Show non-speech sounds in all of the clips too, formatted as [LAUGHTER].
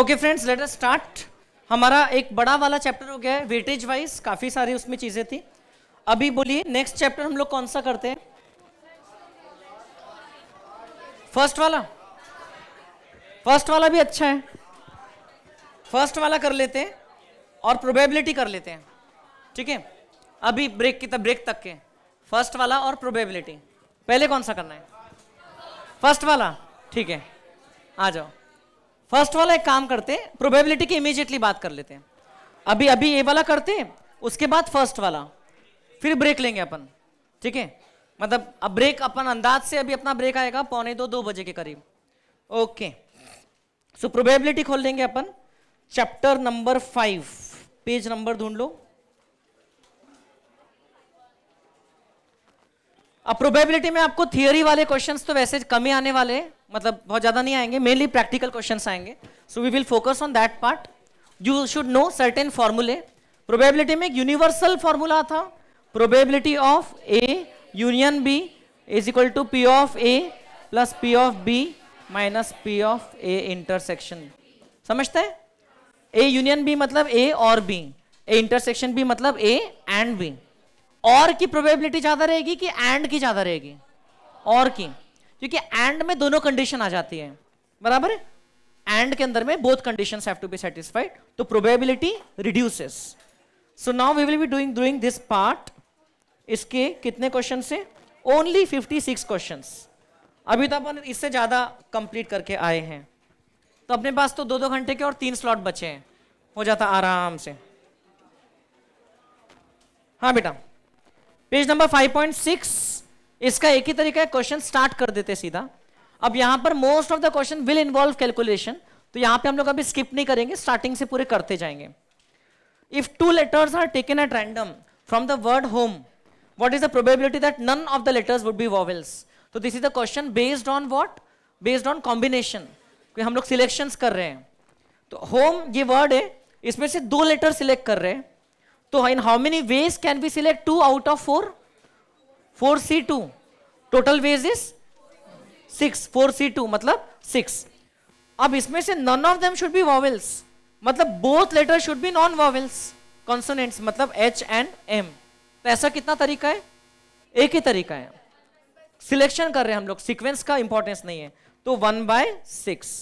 Okay friends let us start हमारा एक बड़ा वाला चैप्टर हो गया है वेटेज वाइज काफ़ी सारी उसमें चीज़ें थी अभी बोलिए नेक्स्ट चैप्टर हम लोग कौन सा करते हैं फर्स्ट वाला फर्स्ट वाला भी अच्छा है फर्स्ट वाला कर लेते हैं और प्रोबेबिलिटी कर लेते हैं ठीक है अभी ब्रेक की तक ब्रेक तक के फर्स्ट वाला और प्रोबेबिलिटी पहले कौन सा करना है फर्स्ट वाला ठीक है आ जाओ फर्स्ट वाला एक काम करते हैं प्रोबेबिलिटी की इमीजिएटली बात कर लेते हैं अभी अभी ये वाला करते हैं उसके बाद फर्स्ट वाला फिर ब्रेक लेंगे अपन ठीक है मतलब अब ब्रेक अपन अंदाज से अभी अपना ब्रेक आएगा पौने दो दो बजे के करीब ओके सो प्रोबेबिलिटी खोल लेंगे अपन chapter number five page number ढूंढ लो अब प्रोबेबिलिटी में आपको थियोरी वाले क्वेश्चंस तो वैसे कम ही आने वाले हैं मतलब बहुत ज़्यादा नहीं आएंगे मेनली प्रैक्टिकल क्वेश्चन आएंगे so we will focus on that part you should know certain फॉर्मूले प्रोबेबिलिटी में एक यूनिवर्सल फॉर्मूला था probability of A union B is equal to P of A plus P of B minus P of A intersection समझते हैं ए union B मतलब ए और B ए intersection B मतलब A and B और की प्रोबेबिलिटी ज़्यादा रहेगी कि एंड की ज़्यादा रहेगी और की क्योंकि एंड में दोनों कंडीशन आ जाती है बराबर है एंड के अंदर में both condition have to be satisfied तो probability reduces so now we will be doing doing this part इसके कितने क्वेश्चन से ओनली 56 क्वेश्चन अभी तो अपन इससे ज़्यादा कंप्लीट करके आए हैं तो अपने पास तो दो दो घंटे के और तीन स्लॉट बचे हैं हो जाता आराम से हाँ बेटा पेज नंबर 5.6 इसका एक ही तरीका है क्वेश्चन स्टार्ट कर देते सीधा अब यहां पर most of the question will involve calculation तो यहां पे हम लोग अभी स्किप नहीं करेंगे स्टार्टिंग से पूरे करते जाएंगे if two letters are taken at random from the word home what is the probability that none of the letters would be vowels तो this is the question based on what based on combination हम लोग selection कर रहे हैं तो home ये word है इसमें से दो लेटर सिलेक्ट कर रहे हैं तो in how many ways can be select two out of four four C two total ways is six four C two मतलब सिक्स अब इसमें से none of them should be vowels मतलब both letter should be non vowels consonants मतलब H and M तो ऐसा कितना तरीका है एक ही तरीका है सिलेक्शन कर रहे हैं हम लोग सिक्वेंस का इंपॉर्टेंस नहीं है तो वन बाय सिक्स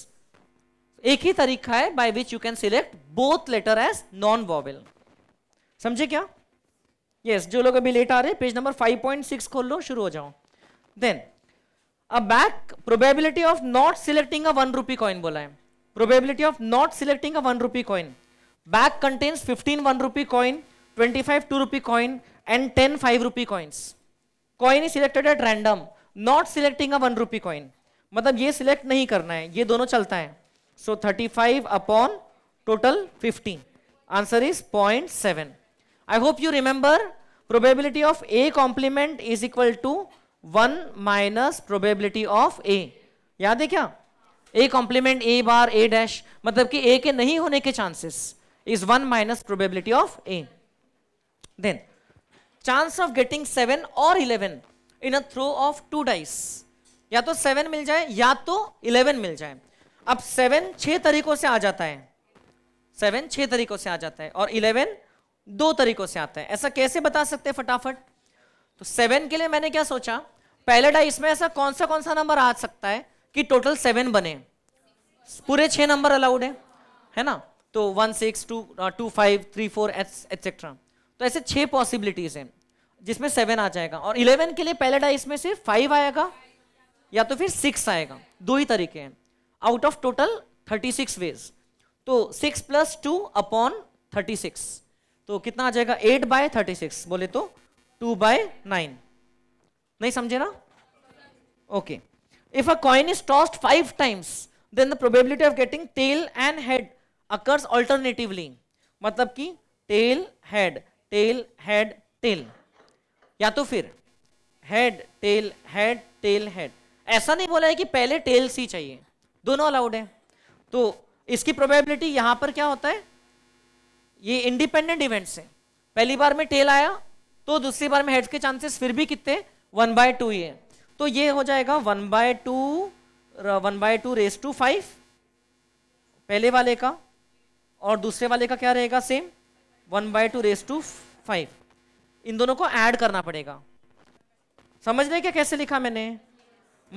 एक ही तरीका है by which you can select both letter as non vowel समझे क्या यस yes, जो लोग अभी लेट आ रहे पेज नंबर 5.6 खोल लो शुरू हो जाओ then a bag probability of not selecting a one rupee coin बोला है probability of not selecting a one rupee coin bag contains 15 one rupee coin 25 two rupee coin and 10 five rupee coins coin is selected at random not selecting a one rupee coin मतलब ये select नहीं करना है ये दोनों चलता है so thirty five upon total fifty answer is point seven I hope you remember probability of A complement is equal to 1 minus probability of A. याद है क्या A complement A bar A dash मतलब कि A के नहीं होने के chances is 1 minus probability of A. Then chance of getting 7 or 11 in a throw of two dice. या तो 7 मिल जाए या तो 11 मिल जाए अब 7 छह तरीकों से आ जाता है 7 छह तरीकों से आ जाता है और 11 दो तरीकों से आता है ऐसा कैसे बता सकते हैं फटाफट तो सेवन के लिए मैंने क्या सोचा पहले डाइस में ऐसा कौन सा कौन सा नंबर आ सकता है कि टोटल सेवन बने पूरे छः नंबर अलाउड है है ना तो one six two two five three four etcetera तो ऐसे छह पॉसिबिलिटीज़ हैं जिसमें सेवन आ जाएगा और इलेवन के लिए पहले डाइस में से फाइव आएगा या तो फिर सिक्स आएगा दो ही तरीके हैं out of total thirty six ways तो six plus two upon thirty six तो कितना आ जाएगा एट बाय थर्टी सिक्स बोले तो टू बाय नाइन नहीं समझे ना okay if a coin is tossed five times then the probability of getting tail and head occurs alternatively मतलब कि tail head tail head tail या तो फिर head tail head tail head ऐसा नहीं बोला है कि पहले टेल्स ही चाहिए दोनों अलाउड है तो इसकी प्रोबेबिलिटी यहां पर क्या होता है ये इंडिपेंडेंट इवेंट्स हैं पहली बार में टेल आया तो दूसरी बार में हेड्स के चांसेस फिर भी कितने वन बाय टू ये तो ये हो जाएगा one by two one by two raise to five पहले वाले का और दूसरे वाले का क्या रहेगा same one by two raise to five इन दोनों को ऐड करना पड़ेगा समझ रहे क्या कैसे लिखा मैंने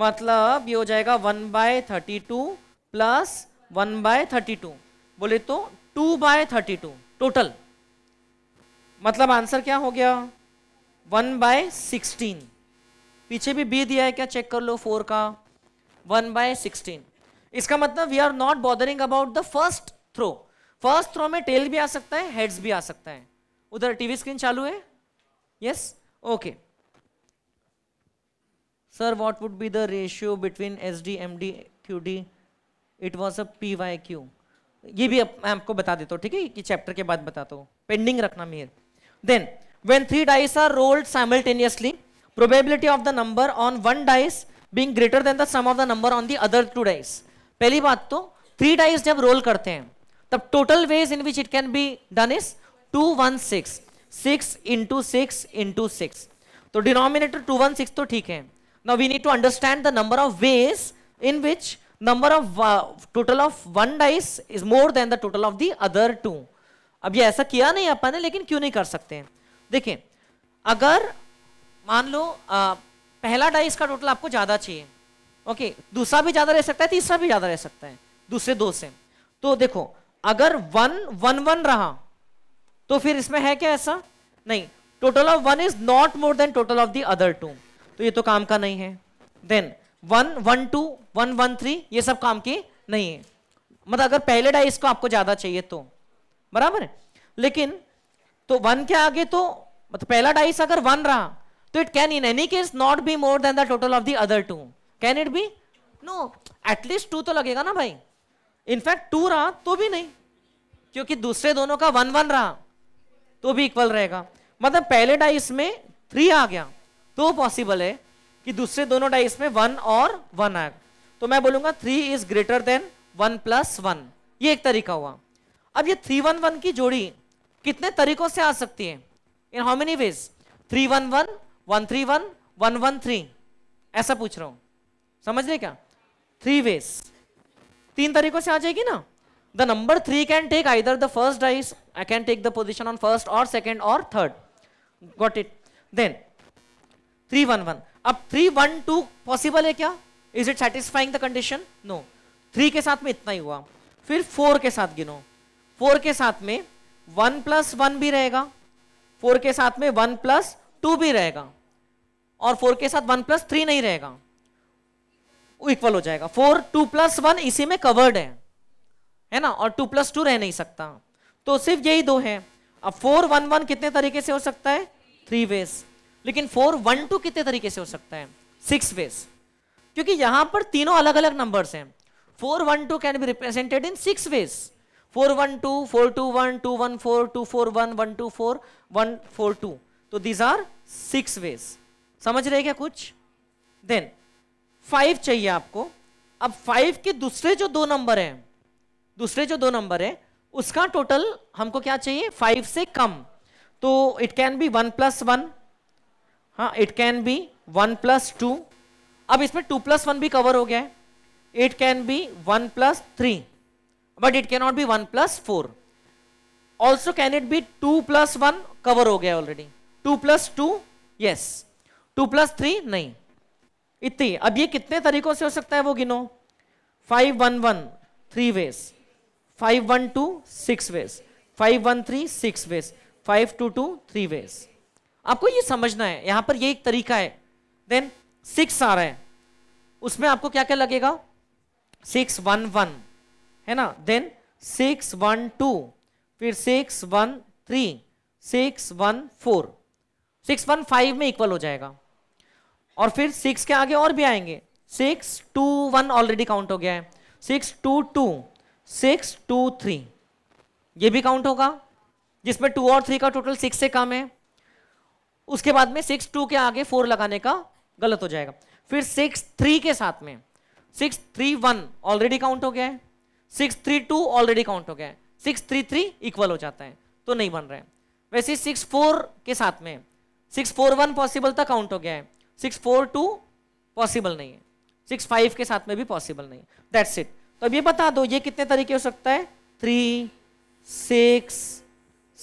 मतलब ये हो जाएगा one by thirty two plus one by thirty two बोले तो two by thirty two total मतलब आंसर क्या हो गया वन बाय सिक्सटीन पीछे भी बी दिया है क्या चेक कर लो फोर का वन बाय सिक्सटीन इसका मतलब we are not bothering about the first throw first throw में टेल भी आ सकता है हेड्स भी आ सकता है उधर टीवी स्क्रीन चालू है yes okay sir what would be the ratio between S D M D Q D it was a P Y Q ये भी आप, मैं आपको बता देता हूँ ठीक है कि चैप्टर के बाद बताता हूँ पेंडिंग रखना Mehar then when three dice are rolled simultaneously probability of the number on one dice being greater than the sum of the number on the other two dice पहली बात तो थ्री डाइस जब role करते हैं तब total ways in which it can be done is two one six six into six into six तो denominator two one six तो ठीक है now we need to understand the number of ways in which number of uh, total of one dice is more than the total of the other अब ये ऐसा किया नहीं अपन ने लेकिन क्यों नहीं कर सकते हैं देखें अगर मान लो आ, पहला डाइस का टोटल आपको ज़्यादा चाहिए ओके दूसरा भी ज़्यादा रह सकता है तीसरा भी ज़्यादा रह सकता है दूसरे दो से तो देखो अगर वन वन वन रहा तो फिर इसमें है क्या ऐसा नहीं total of one is not more than total of the other two तो ये तो काम का नहीं है then one one two one one three ये सब काम की नहीं है मतलब अगर पहले डाइस को आपको ज्यादा चाहिए तो बराबर लेकिन तो वन के आगे तो मतलब पहला डाइस अगर वन रहा तो it can in any case not be more than the total of the other two can it be no at least two तो लगेगा ना भाई इनफैक्ट टू रहा तो भी नहीं क्योंकि दूसरे दोनों का वन वन रहा तो भी इक्वल रहेगा मतलब पहले डाइस में थ्री आ गया तो पॉसिबल है कि दूसरे दोनों डाइस में वन और वन आएगा तो मैं बोलूंगा three is greater than one plus one ये एक तरीका हुआ अब ये थ्री वन वन की जोड़ी कितने तरीकों से आ सकती है in how many ways three one one one three one one one three ऐसा पूछ रहा हूं समझ रहे क्या थ्री वेज तीन तरीकों से आ जाएगी ना the number three can take either the first dice I can take the position on first और सेकेंड और third got it then three one one अब थ्री वन टू पॉसिबल है क्या is it satisfying the condition no three के साथ में इतना ही हुआ फिर फोर के साथ गिनो फोर के साथ में वन प्लस वन भी रहेगा फोर के साथ में वन प्लस टू भी रहेगा और फोर के साथ वन प्लस थ्री नहीं रहेगा इक्वल हो जाएगा फोर टू प्लस वन इसी में कवर्ड है है ना और टू प्लस टू रह नहीं सकता तो सिर्फ यही दो है अब फोर वन वन कितने तरीके से हो सकता है थ्री वेस लेकिन फोर वन टू कितने तरीके से हो सकता है सिक्स वेस क्योंकि यहां पर तीनों अलग अलग नंबर्स हैं four one two can be represented in six ways four one two four two one two one four two four one one two four one four two तो दीज आर सिक्स वेज समझ रहे क्या कुछ then five चाहिए आपको अब five के दूसरे जो दो नंबर हैं दूसरे जो दो नंबर है उसका टोटल हमको क्या चाहिए फाइव से कम तो it can be one plus one हाँ it can be one plus two अब इसमें टू प्लस वन भी कवर हो गया है it can be one plus three but it not be one plus four also can it be two plus one cover हो गया already two plus two yes two plus three नहीं इतनी अब ये कितने तरीकों से हो सकता है वो गिनो five one one three ways five one two six ways five one three six ways five two two three ways आपको ये समझना है यहां पर ये एक तरीका है देन सिक्स आ रहे हैं उसमें आपको क्या क्या लगेगा सिक्स वन वन है ना देन सिक्स वन टू फिर six one three six one four six one five में इक्वल हो जाएगा और फिर सिक्स के आगे और भी आएंगे six two one already count हो गया है six two two six two three ये भी काउंट होगा जिसमें टू और थ्री का टोटल सिक्स से कम है उसके बाद में सिक्स टू के आगे फोर लगाने का गलत हो जाएगा फिर सिक्स थ्री के साथ में six three one already count हो गया है six three two already count हो गया है सिक्स थ्री थ्री इक्वल हो जाता है तो नहीं बन रहे हैं वैसे सिक्स फोर के साथ में सिक्स फोर वन पॉसिबल था काउंट हो गया है सिक्स फोर टू पॉसिबल नहीं है सिक्स फाइव के साथ में भी पॉसिबल नहीं दैट्स इट तो अब ये बता दो ये कितने तरीके हो सकता है three six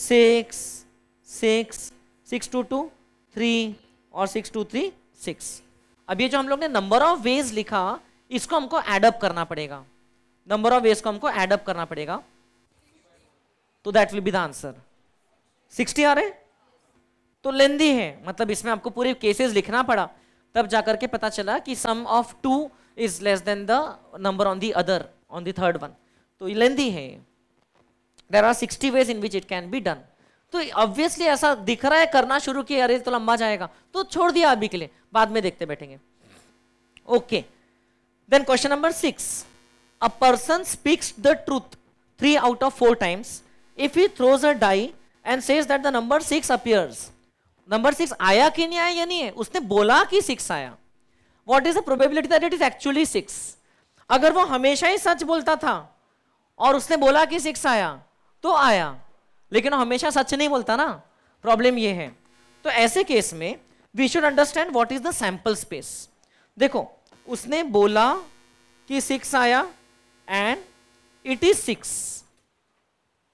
six six six two two three और सिक्स टू थ्री सिक्स अब ये जो हम लोग ने नंबर ऑफ वेज लिखा इसको हमको एडअप करना पड़ेगा नंबर ऑफ वेज को हमको एडअप करना पड़ेगा तो that will be the answer sixty आ रहे तो लेंदी है मतलब इसमें आपको पूरे केसेस लिखना पड़ा तब जाकर के पता चला कि sum of two is less than the number on the other on third third one तो लेंदी है there are sixty ways in which it can be done तो ऑब्वियसली ऐसा दिख रहा है करना शुरू किया अरे तो लंबा जाएगा तो छोड़ दिया अभी के लिए बाद में देखते बैठेंगे okay then question number six a person speaks the truth three out of four times if he throws a die and says that the number six appears number six आया कि नहीं आया या नहीं है उसने बोला कि सिक्स आया what is the probability that it is actually six अगर वो हमेशा ही सच बोलता था और उसने बोला कि सिक्स आया तो आया लेकिन हमेशा सच नहीं बोलता ना प्रॉब्लम ये है तो ऐसे केस में we should understand what is the sample space देखो उसने बोला कि सिक्स आया एंड इट इज सिक्स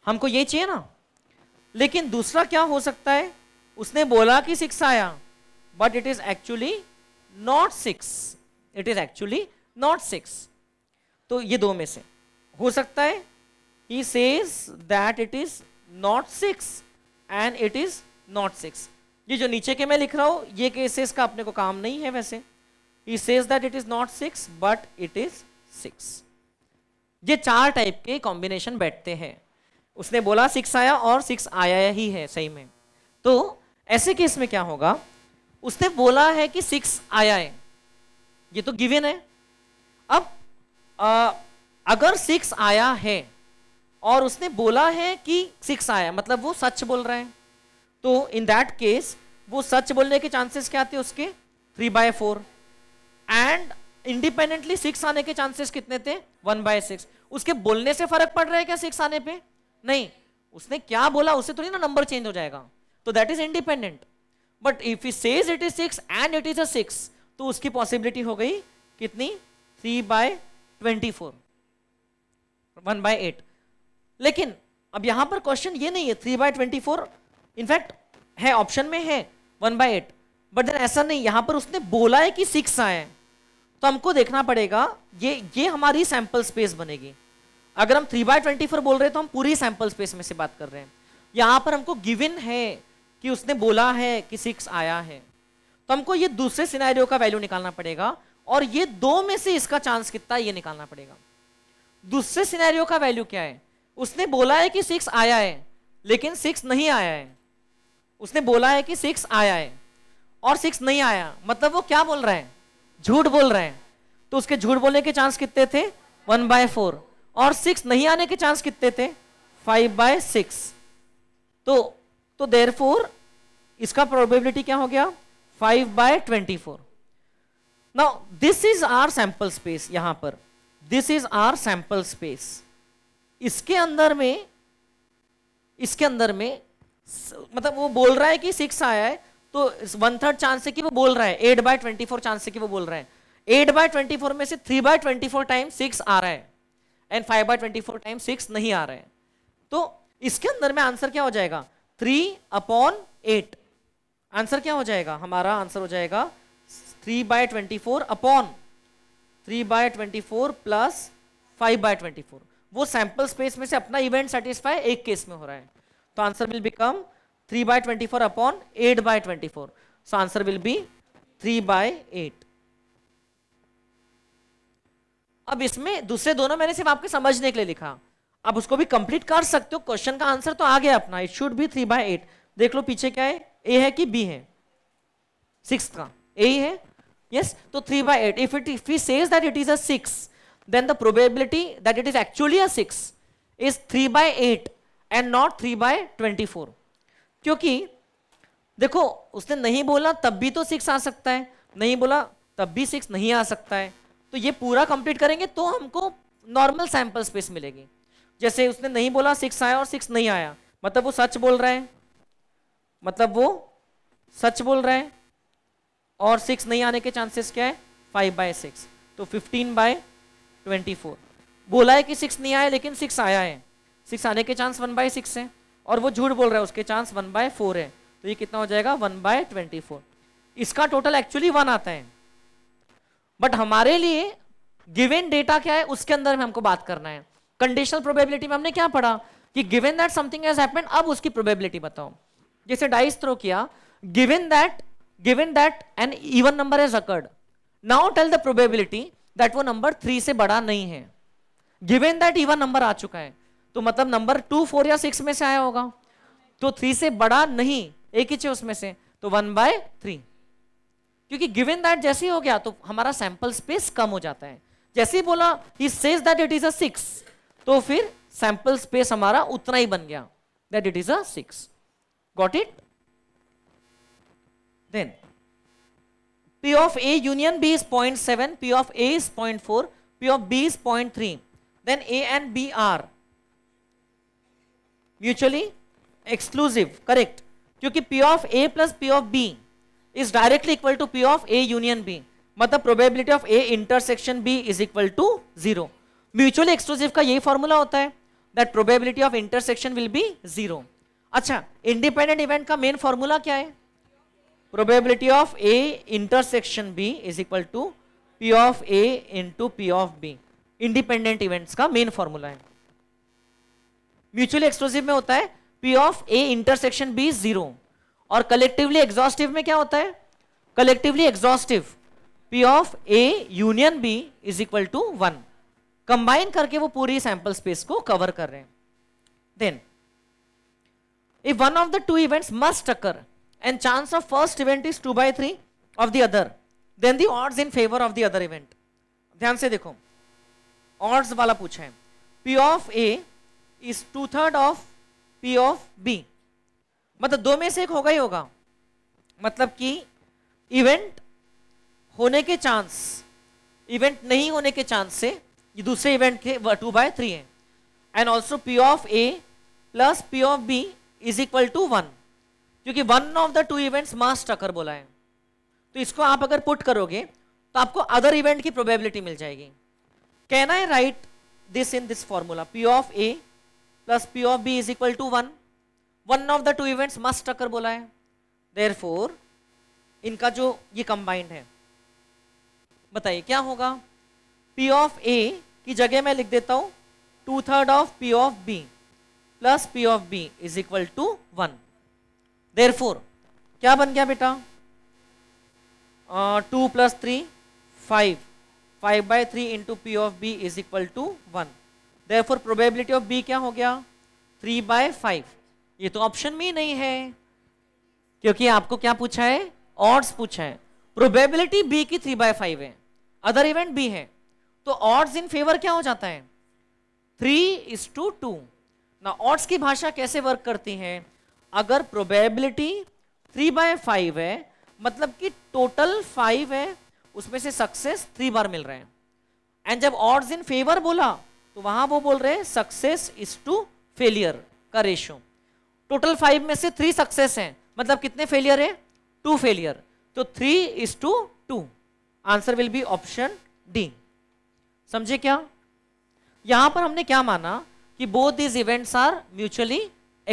हमको ये चाहिए ना लेकिन दूसरा क्या हो सकता है उसने बोला कि सिक्स आया but it is actually not six it is actually not six तो ये दो में से हो सकता है he says that it is not six and it is not six ये जो नीचे के मैं लिख रहा हूँ ये केसेस का अपने को काम नहीं है वैसे he says that it is not six but it is six ये चार टाइप के कॉम्बिनेशन बैठते हैं उसने बोला सिक्स आया और सिक्स आया ही है सही में तो ऐसे केस में क्या होगा उसने बोला है कि सिक्स आया है ये तो गिवन है अब आ, अगर सिक्स आया है और उसने बोला है कि सिक्स आया मतलब वो सच बोल रहे हैं तो इन दैट केस वो सच बोलने के चांसेस क्या थे उसके three by four and independently six आने के चांसेस कितने थे वन बाय सिक्स उसके बोलने से फर्क पड़ रहा है क्या सिक्स आने पे नहीं उसने क्या बोला उससे थोड़ी ना नंबर चेंज हो जाएगा तो that is independent but if he says it is six and it is a six तो उसकी पॉसिबिलिटी हो गई कितनी three by twenty four one by eight लेकिन अब यहां पर क्वेश्चन ये नहीं है three by twenty four in fact है ऑप्शन में है one by eight but then ऐसा नहीं यहां पर उसने बोला है कि सिक्स आए तो हमको देखना पड़ेगा ये ये हमारी सैंपल स्पेस बनेगी अगर हम थ्री बाय ट्वेंटी फोर बोल रहे हैं तो हम पूरी सैंपल स्पेस में से बात कर रहे हैं यहां पर हमको गिविन है कि उसने बोला है कि सिक्स आया है तो हमको ये दूसरे सिनेरियो का वैल्यू निकालना पड़ेगा और ये दो में से इसका चांस कितना ये निकालना पड़ेगा दूसरे सिनेरियो का वैल्यू क्या है उसने बोला है कि सिक्स आया है लेकिन सिक्स नहीं आया है उसने बोला है कि सिक्स आया है और सिक्स नहीं आया मतलब वो क्या बोल रहा है झूठ बोल रहे हैं तो उसके झूठ बोलने के चांस कितने थे वन बाय फोर और सिक्स नहीं आने के चांस कितने थे फाइव बाय सिक्स तो तो देर फोर इसका प्रोबेबिलिटी क्या हो गया five by twenty four now this is our sample space यहां पर this is our sample space इसके अंदर में इसके अंदर में मतलब वो बोल रहा है कि सिक्स आया है तो वन थर्ड चांस है कि वो बोल रहा है eight by twenty four chance है कि वो बोल रहा है एट बाय ट्वेंटी फोर में से three by twenty four time six आ रहा है and five by twenty four time six नहीं आ रहा है तो इसके अंदर में आंसर क्या हो जाएगा थ्री अपॉन एट आंसर क्या हो जाएगा हमारा आंसर हो जाएगा three by twenty four upon three by twenty four plus five by twenty four वो सैंपल स्पेस में से अपना इवेंट सेटिस्फाई एक केस में हो रहा है तो answer will become three by twenty four upon eight by twenty four so answer will be three by eight अब इसमें दूसरे दोनों मैंने सिर्फ आपके समझने के लिए लिखा अब उसको भी कंप्लीट कर सकते हो क्वेश्चन का आंसर तो आ गया अपना it should be three by eight देख लो पीछे क्या है ए है कि बी है सिक्स का ए ही है यस yes? तो three by eight if it if he says that it is a six then the probability that it is actually a 6 is 3 by 8 and not three by twenty four क्योंकि देखो उसने नहीं बोला तब भी तो six आ सकता है नहीं बोला तब भी सिक्स नहीं आ सकता है तो ये पूरा कंप्लीट करेंगे तो हमको नॉर्मल सैंपल स्पेस मिलेगी जैसे उसने नहीं बोला सिक्स आया और सिक्स नहीं आया मतलब वो सच बोल रहे हैं मतलब वो सच बोल रहे हैं और सिक्स नहीं आने के चांसेस क्या है फाइव बाय सिक्स तो फिफ्टीन बाय ट्वेंटी फोर बोला है कि सिक्स नहीं आया लेकिन सिक्स आया है सिक्स आने के चांस वन बाय सिक्स है और वो झूठ बोल रहा है उसके चांस वन बाय फोर है तो ये कितना हो जाएगा वन बाय ट्वेंटी फोर इसका टोटल एक्चुअली वन आता है बट हमारे लिए गिवेन डेटा क्या है उसके अंदर में हमको बात करना है कंडीशनल प्रोबेबिलिटी में हमने क्या पढ़ा कि given that something has happened अब उसकी प्रोबेबिलिटी बताओ जैसे डाइस थ्रो किया given that given that an even number has occurred now tell the probability that वो नंबर थ्री से बड़ा नहीं है गिवेन दैट इवन नंबर आ चुका है तो मतलब नंबर टू फोर या सिक्स में से आया होगा तो थ्री से बड़ा नहीं एक ही चाहिए उसमें से तो वन बाय थ्री क्योंकि गिवेन दैट जैसे हो गया तो हमारा सैंपल स्पेस कम हो जाता है जैसे ही बोला he says that it is a six तो फिर सैंपल स्पेस हमारा उतना ही बन गया that it is a six got it then P of A union B is 0.7, P of A is 0.4, P of B is 0.3. Then A and B are mutually exclusive, correct? क्योंकि P of A plus P of B is directly equal to P of A union B. मतलब probability of A intersection B is equal to zero. mutually exclusive का यही formula होता है that probability of intersection will be zero अच्छा independent event का main formula क्या है probability of A intersection B is equal to P of A into P of B independent events का main formula है mutually exclusive में होता है P of A intersection B zero और collectively exhaustive में क्या होता है collectively exhaustive P of A union B is equal to one combine करके वो पूरी सैंपल स्पेस को कवर कर रहे हैं then if one of the two events must occur and chance of first event is 2 by 3 of the other then the odds in favor of the other event ध्यान से देखो odds वाला पूछा है p of a is two third of p of b मतलब दो में से एक होगा ही होगा मतलब कि इवेंट होने के चांस इवेंट नहीं होने के चांस से ये दूसरे इवेंट के टू बाय थ्री है and also P of A plus P of B is equal to one क्योंकि one of the two events must occur बोला है तो इसको आप अगर पुट करोगे तो आपको अदर इवेंट की प्रोबेबिलिटी मिल जाएगी can I write this in this formula P of A plus P of B is equal to one one of the two events must occur बोला है देर फोर इनका जो ये कंबाइंड है बताइए क्या होगा पी ऑफ ए की जगह मैं लिख देता हूं two third of P of B plus P of B is equal to one four क्या बन गया बेटा two plus three five five by three into P of B is equal to one four probability of B क्या हो गया three by five ये तो option में ही नहीं है क्योंकि आपको क्या पूछा है ऑर्ड्स पूछा है प्रोबेबिलिटी बी की थ्री बाय फाइव है अदर इवेंट बी है तो ऑर्ड्स इन फेवर क्या हो जाता है थ्री इज टू टू ना ऑर्ड्स की भाषा कैसे वर्क करती है अगर प्रोबेबिलिटी थ्री बाय फाइव है मतलब कि टोटल फाइव है उसमें से सक्सेस थ्री बार मिल रहे हैं एंड जब ऑर्ड्स इन फेवर बोला तो वहां वो बोल रहे हैं सक्सेस इज टू फेलियर का रेशियो टोटल फाइव में से थ्री सक्सेस हैं मतलब कितने फेलियर है टू फेलियर तो three is to two answer will be option D समझे क्या यहां पर हमने क्या माना कि both these events are mutually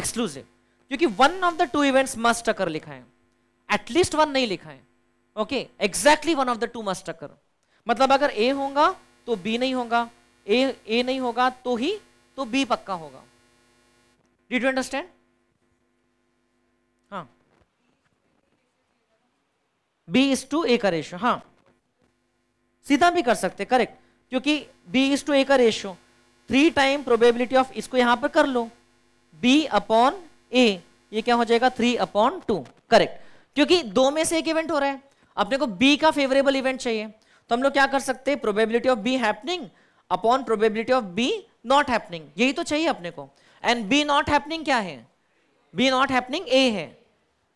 exclusive क्योंकि one of the two events must occur लिखा है एटलीस्ट वन नहीं लिखा है okay exactly one of the two must अकर मतलब अगर ए होगा तो बी नहीं होगा ए ए नहीं होगा तो ही तो बी पक्का होगा डिड यू अंडरस्टैंड हाँ बी इज टू ए का रेशो हाँ सीधा भी कर सकते करेक्ट क्योंकि बी इज टू ए का ratio three time probability of इसको यहां पर कर लो बी अपॉन ए ये क्या हो जाएगा थ्री अपॉन टू करेक्ट क्योंकि दो में से एक इवेंट हो रहा है अपने को बी का फेवरेबल इवेंट चाहिए तो हम लोग क्या कर सकते हैं probability of B happening upon probability of B not happening यही तो चाहिए अपने को एंड बी नॉट हैपनिंग क्या है बी नॉट हैपनिंग ए है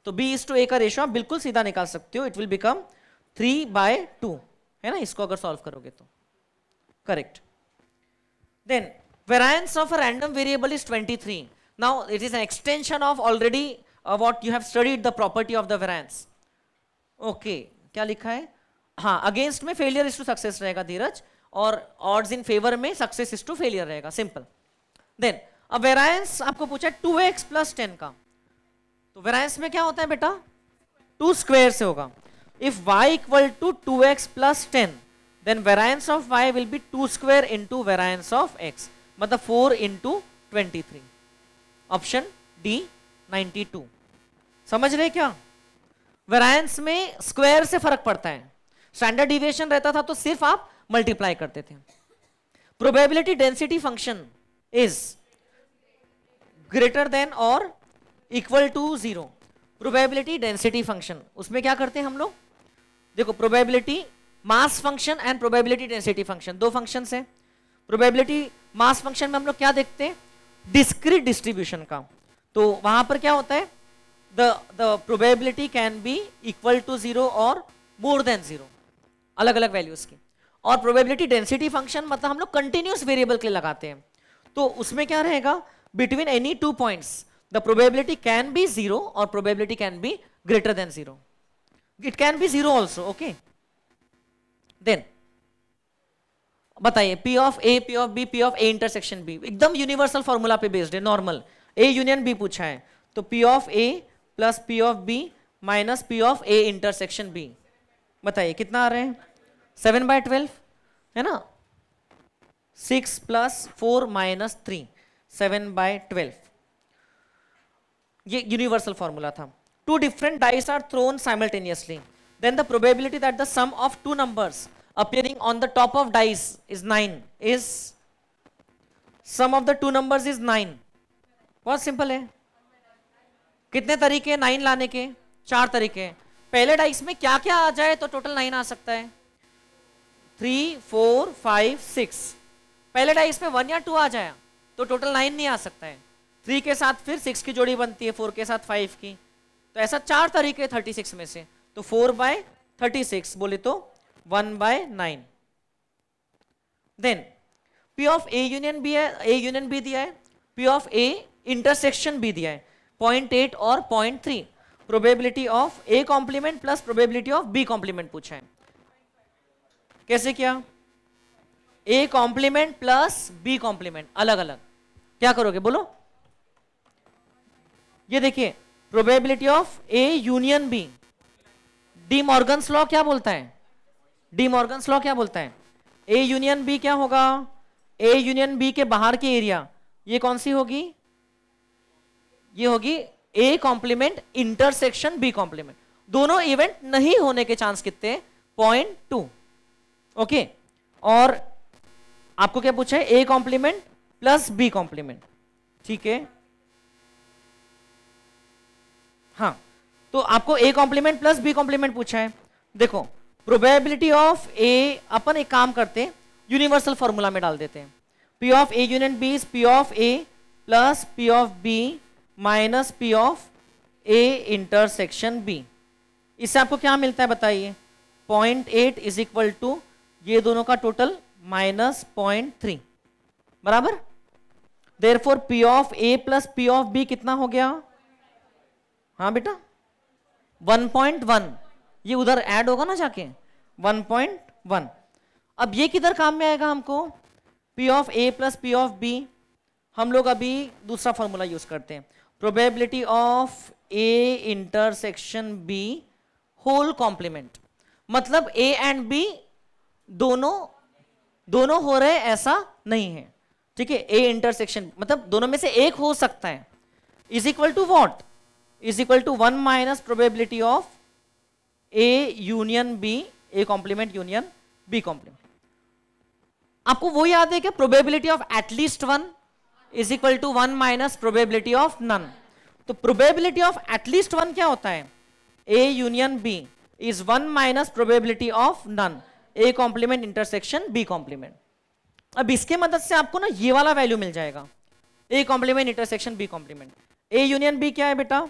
तो बी इज टू ए का रेशो आप बिल्कुल सीधा निकाल सकते हो it will become three by two है ना इसको अगर सॉल्व करोगे तो correct then variance of a random variable is twenty three Now it is an extension of already uh, what you have studied the property of the variance. Okay, क्या लिखा है हाँ अगेंस्ट में फेलियर इज टू सक्सेस रहेगा धीरज और odds in favour में success is to failure रहेगा simple then अब वेरायंस आपको पूछा टू एक्स प्लस टेन का तो वेरायंस में क्या होता है बेटा टू स्क्वेयर से होगा if Y equal to two X plus ten then variance of Y will be two square into variance of X मतलब four into twenty three option D 92 समझ रहे क्या वेरायंस में स्क्वायर से फर्क पड़ता है स्टैंडर्ड डिविएशन रहता था तो सिर्फ आप मल्टीप्लाई करते थे probability density function is greater than और equal to zero probability density function उसमें क्या करते हैं हम लोग देखो probability mass function and probability density function दो फंक्शन है प्रोबेबिलिटी मास फंक्शन में हम लोग क्या देखते हैं डिस्क्रीट डिस्ट्रीब्यूशन का तो वहां पर क्या होता है the the probability can be equal to zero और मोर देन जीरो अलग अलग वैल्यूज की और प्रोबेबिलिटी डेंसिटी फंक्शन मतलब हम लोग कंटिन्यूस वेरिएबल के लिए लगाते हैं तो उसमें क्या रहेगा between any two points the probability can be zero और probability can be greater than zero it can be zero also okay then बताइए P of A P of B P of A intersection B एकदम universal formula पे based है normal A union B पूछा है तो P of A plus P of B minus P of A intersection B बताइए कितना आ रहे हैं सेवन बाय ट्वेल्व है ना six plus four minus three seven by twelve ये यूनिवर्सल फॉर्मूला था two different dice are thrown simultaneously then the probability that the sum of two numbers appearing on the top of dice is 9 is sum of the two numbers is 9 बहुत simple है कितने तरीके nine लाने के चार तरीके पहले dice में क्या क्या आ जाए तो टोटल नाइन आ सकता है थ्री फोर फाइव सिक्स पहले डाइस में वन या टू आ जाए तो टोटल नाइन नहीं आ सकता है थ्री के साथ फिर सिक्स की जोड़ी बनती है फोर के साथ फाइव की तो ऐसा चार तरीके थर्टी सिक्स में से तो फोर बाय थर्टी सिक्स बोले तो 1 by 9 then P of A union b a A union B दिया है P of A intersection B दिया है पॉइंट एट और point three probability of A complement plus probability of B complement पूछा है कैसे किया A complement plus B complement अलग अलग क्या करोगे बोलो ये देखिए probability of A union B De Morgan law क्या बोलता है डी मॉर्गन लॉ क्या बोलता है ए यूनियन बी क्या होगा ए यूनियन बी के बाहर की एरिया ये कौन सी होगी ये होगी A complement intersection B complement दोनों इवेंट नहीं होने के चांस कितने पॉइंट टू ओके और आपको क्या पूछा है A complement plus B complement ठीक है हाँ तो आपको A complement plus B complement पूछा है देखो प्रोबेबिलिटी ऑफ ए अपन एक काम करते हैं यूनिवर्सल फॉर्मूला में डाल देते हैं P of A union B is P of A plus P of B minus P of A intersection B इससे आपको क्या मिलता है बताइए point eight is equal to ये दोनों का टोटल माइनस पॉइंट थ्री बराबर therefore P of A plus P of B कितना हो गया हाँ बेटा वन पॉइंट वन ये उधर ऐड होगा ना जाके 1.1 अब ये किधर काम में आएगा हमको P of A plus P of B हम लोग अभी दूसरा फॉर्मूला यूज करते हैं probability of A intersection B whole complement मतलब ए एंड बी दोनों दोनों हो रहे ऐसा नहीं है ठीक है ए इंटरसेक्शन मतलब दोनों में से एक हो सकता है is equal to what is equal to one minus probability of A union B A complement union B complement आपको वो याद है कि probability of at least one is equal to one minus probability of none तो probability of at least one क्या होता है A union B is one minus probability of none A complement intersection B complement अब इसके मदद से आपको ना ये वाला वैल्यू मिल जाएगा A complement intersection B complement A union B क्या है बेटा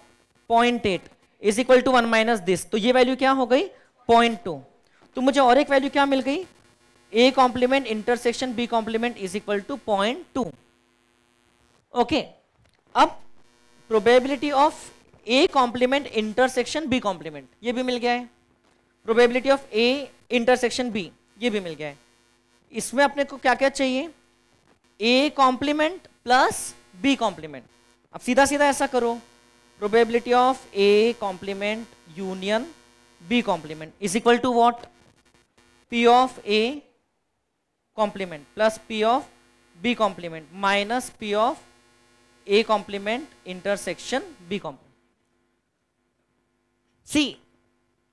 point eight is equal to one minus this तो ये वैल्यू क्या हो गई पॉइंट टू तो मुझे और एक वैल्यू क्या मिल गई A complement intersection B complement is equal to point two okay अब probability of A complement intersection B complement ये भी मिल गया है probability of A intersection B ये भी मिल गया है इसमें अपने को क्या क्या चाहिए A complement plus B complement अब सीधा सीधा ऐसा करो probability of A complement union B complement is equal to what? P of A complement plus P of B complement minus P of A complement intersection B complement. See,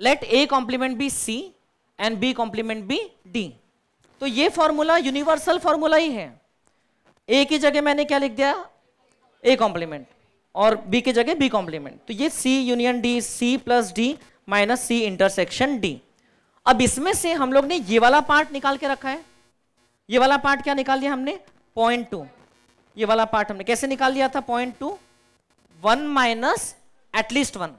let A complement be C and B complement be D. तो ये formula universal formula ही है A की जगह मैंने क्या लिख दिया A complement और बी की जगह बी कॉम्प्लीमेंट तो ये C union D C plus D minus C intersection D अब इसमें से हम लोग ने ये वाला पार्ट निकाल के रखा है ये वाला पार्ट क्या निकाल लिया हमने पॉइंट टू ये वाला पार्ट हमने कैसे निकाल लिया था point two one minus at least one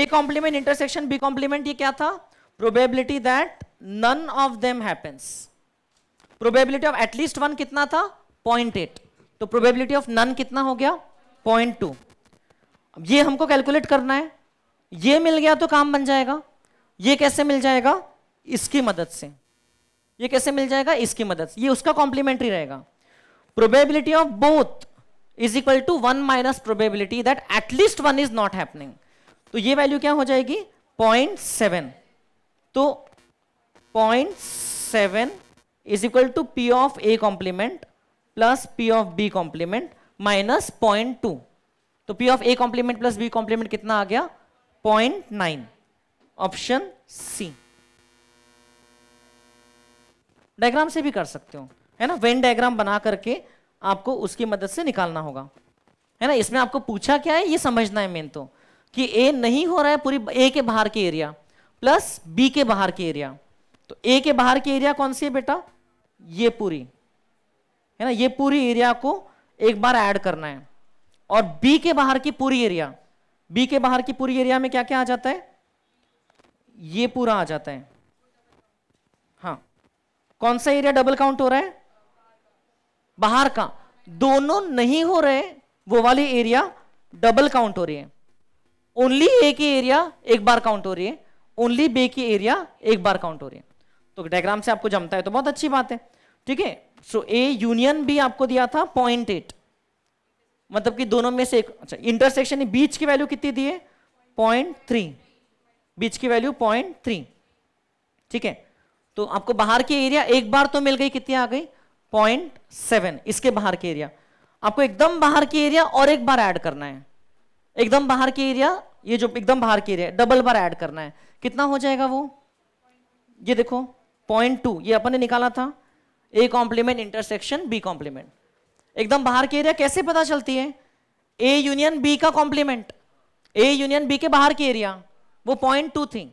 A complement intersection B complement ये क्या था probability that none of them happens probability of at least one कितना था पॉइंट एट तो प्रोबेबिलिटी ऑफ नन कितना हो गया पॉइंट टू ये हमको कैलकुलेट करना है ये मिल गया तो काम बन जाएगा ये कैसे मिल जाएगा इसकी मदद से ये कैसे मिल जाएगा इसकी मदद से ये उसका कॉम्प्लीमेंट्री रहेगा probability of both is equal to one minus probability that at least one is not happening तो ये वैल्यू क्या हो जाएगी पॉइंट सेवन तो point seven is equal to P of A complement plus P of B complement minus point two तो P of A complement plus B complement कितना आ गया point nine option C diagram से भी कर सकते हो है ना वेन डायग्राम बना करके आपको उसकी मदद से निकालना होगा है ना इसमें आपको पूछा क्या है ये समझना है मेन तो कि ए नहीं हो रहा है पूरी ए के बाहर के एरिया प्लस बी के बाहर के एरिया तो ए के बाहर के एरिया कौन सी है बेटा ये पूरी है ना ये पूरी एरिया को एक बार ऐड करना है और बी के बाहर की पूरी एरिया बी के बाहर की पूरी एरिया में क्या क्या आ जाता है ये पूरा आ जाता है हाँ कौन सा एरिया डबल काउंट हो रहा है बाहर का दोनों नहीं हो रहे वो वाली एरिया डबल काउंट हो रही है ओनली ए की एरिया एक बार काउंट हो रही है ओनली बी की एरिया एक बार काउंट हो रही है तो डायग्राम से आपको जमता है तो बहुत अच्छी बात है ठीक है सो ए यूनियन बी आपको दिया था पॉइंट एट मतलब कि दोनों में से एक अच्छा इंटरसेक्शन बीच की वैल्यू कितनी दी है पॉइंट थ्री बीच की वैल्यू पॉइंट थ्री ठीक है तो आपको बाहर की एरिया एक बार तो मिल गई कितनी आ गई पॉइंट सेवन इसके बाहर के एरिया आपको एकदम बाहर की एरिया और एक बार ऐड करना है एकदम बाहर की एरिया ये जो एकदम बाहर की एरिया डबल बार ऐड करना है कितना हो जाएगा वो ये देखो पॉइंट टू ये अपन ने निकाला था A complement intersection B complement एकदम बाहर की एरिया कैसे पता चलती है ए यूनियन बी का कॉम्प्लीमेंट ए यूनियन बी के बाहर की एरिया वो पॉइंट टू थी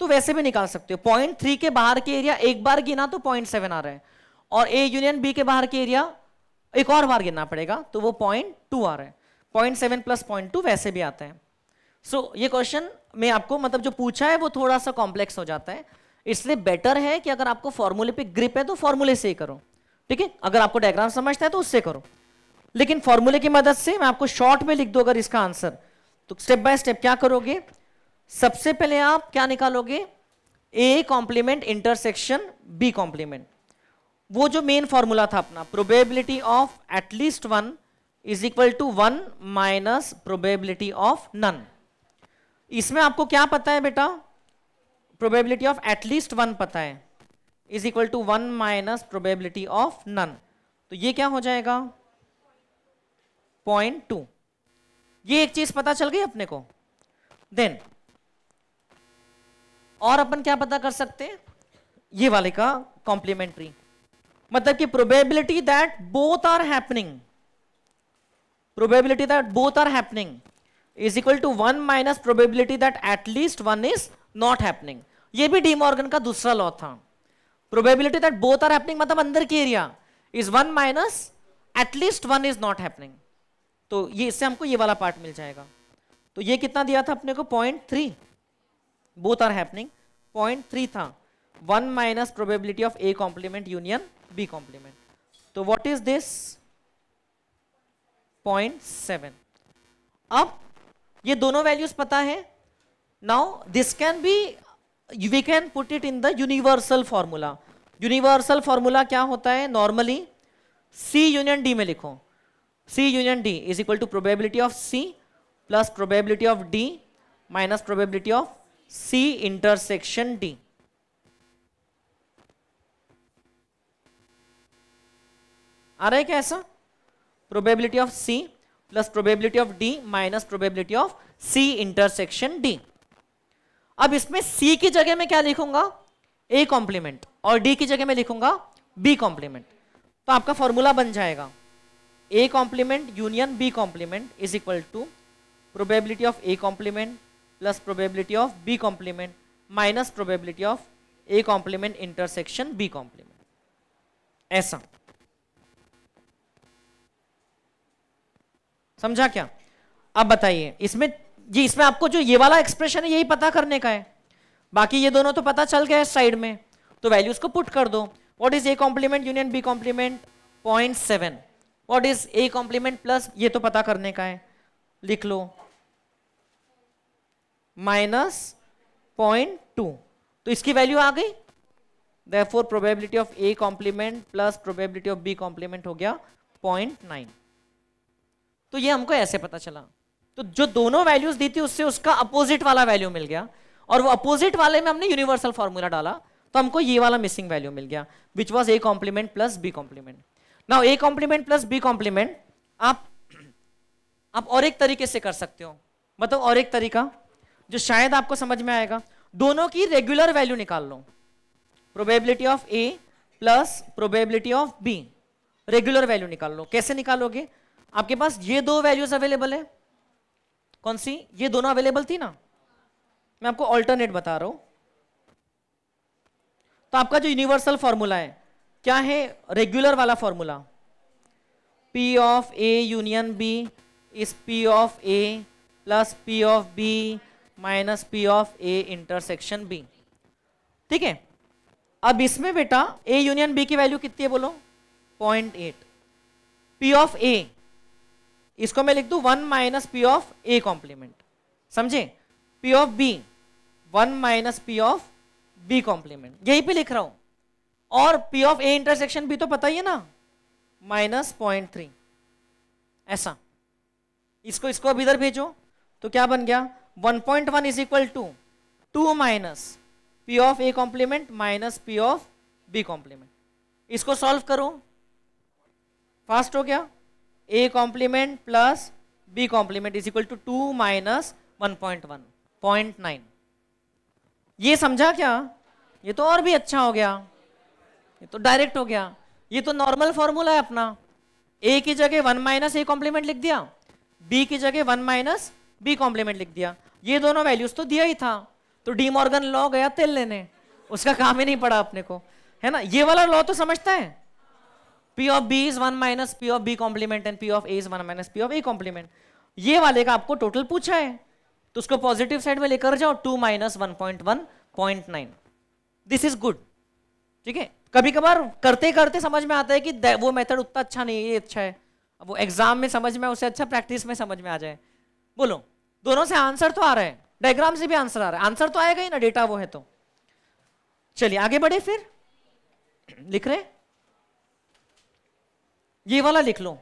तो वैसे भी निकाल सकते हो पॉइंट थ्री के बाहर की एरिया एक बार गिना तो पॉइंट सेवन आ रहा है और ए यूनियन बी के बाहर की एरिया एक और बार गिनना पड़ेगा तो वो पॉइंट टू आ रहा है point seven plus point two वैसे भी आता है सो so, ये क्वेश्चन में आपको मतलब जो पूछा है वो थोड़ा सा कॉम्प्लेक्स हो जाता है इसलिए बेटर है कि अगर आपको फॉर्मूले पे ग्रिप है तो फॉर्मूले से ही करो ठीक है अगर आपको डायग्राम समझता है तो उससे करो लेकिन फॉर्मूले की मदद से मैं आपको शॉर्ट में लिख दो अगर इसका आंसर तो स्टेप बाय स्टेप क्या करोगे सबसे पहले आप क्या निकालोगे A complement intersection B complement वो जो मेन फॉर्मूला था अपना probability of at least one is equal to one minus probability of none इसमें आपको क्या पता है बेटा प्रोबेबिलिटी ऑफ एटलीस्ट वन पता है is equal to one minus probability of none तो ये क्या हो जाएगा पॉइंट टू ये एक चीज पता चल गई अपने को देन और अपन क्या पता कर सकते हैं ये वाले का कॉम्प्लीमेंट्री मतलब कि probability that both are happening probability that both are happening is equal to one minus probability that at least one is not happening ये भी डी मॉर्गन का दूसरा लॉ था probability that both are happening मतलब अंदर की area is one minus at least one is not happening तो ये इससे हमको ये वाला पार्ट मिल जाएगा तो ये कितना दिया था अपने को point three both are happening point three था one minus probability of A complement union B complement तो what is this point seven अब ये दोनों वैल्यूज पता है now this can be we can put it in the universal formula universal formula क्या होता है नॉर्मली सी यूनियन डी में लिखो C union D is equal to probability of C plus probability of D minus probability of C intersection D आ रहा है क्या ऐसा probability of C plus probability of D minus probability of C intersection D अब इसमें सी की जगह में क्या लिखूंगा ए कॉम्प्लीमेंट और डी की जगह में लिखूंगा बी कॉम्प्लीमेंट तो आपका फॉर्मूला बन जाएगा A complement union B complement is equal to probability of A complement plus probability of B complement minus probability of A complement intersection B complement ऐसा समझा क्या अब बताइए इसमें जी इसमें आपको जो ये वाला एक्सप्रेशन है यही पता करने का है बाकी ये दोनों तो पता चल गया है साइड में तो वैल्यूज को पुट कर दो what is A complement union B complement point seven what is A complement plus ये तो पता करने का है लिख लो माइनस पॉइंट टू तो इसकी वैल्यू आ गई four probability of A complement plus probability of B complement हो गया पॉइंट नाइन तो ये हमको ऐसे पता चला तो जो दोनों वैल्यूज दी थी उससे उसका अपोजिट वाला वैल्यू मिल गया और वो अपोजिट वाले में हमने यूनिवर्सल फॉर्मूला डाला तो हमको ये वाला मिसिंग वैल्यू मिल गया which was A complement plus B complement now A complement plus B complement आप आप और एक तरीके से कर सकते हो मतलब और एक तरीका जो शायद आपको समझ में आएगा दोनों की रेगुलर वैल्यू निकाल लो probability of A plus probability of B regular value निकाल लो कैसे निकालोगे आपके पास ये दो वैल्यूज अवेलेबल है कौन सी ये दोनों अवेलेबल थी ना मैं आपको ऑल्टरनेट बता रहा हूं तो आपका जो यूनिवर्सल फॉर्मूला है क्या है रेगुलर वाला formula P of A union B is P of A plus P of B minus P of A intersection B ठीक है अब इसमें बेटा ए यूनियन बी की वैल्यू कितनी है बोलो point eight P of A इसको मैं लिख दू one minus P of A complement समझे P of B one minus P of B complement यही पे लिख रहा हूं और P of A intersection B तो पता ही है ना माइनस पॉइंट थ्री ऐसा इसको इसको अब इधर भेजो तो क्या बन गया one point one is equal to two minus P of A complement minus P of B complement इसको सॉल्व करो फास्ट हो गया A complement plus B complement is equal to two minus one point one point nine ये समझा क्या ये तो और भी अच्छा हो गया ये तो डायरेक्ट हो गया ये तो नॉर्मल फॉर्मूला है अपना ए की जगह वन माइनस ए कॉम्प्लीमेंट लिख दिया बी की जगह वन माइनस बी कॉम्प्लीमेंट लिख दिया ये दोनों वैल्यूज तो दिया ही था तो डी मॉर्गन लॉ गया तेल लेने उसका काम ही नहीं पड़ा अपने को है ना ये वाला लॉ तो समझता है P of B is one minus P of B complement and P of A is one minus P of A complement ये वाले का आपको टोटल पूछा है तो उसको पॉजिटिव साइड में लेकर जाओ two minus one point one point nine this is good ठीक है कभी कभार करते करते समझ में आता है कि वो मेथड उतना अच्छा नहीं है ये अच्छा है अब वो एग्जाम में समझ में उसे अच्छा प्रैक्टिस में समझ में आ जाए बोलो दोनों से आंसर तो आ रहा है डायग्राम से भी आंसर आ रहा है आंसर तो आएगा ही ना डेटा वो है तो चलिए आगे बढ़े फिर लिख रहे हैं ये वाला लिख लो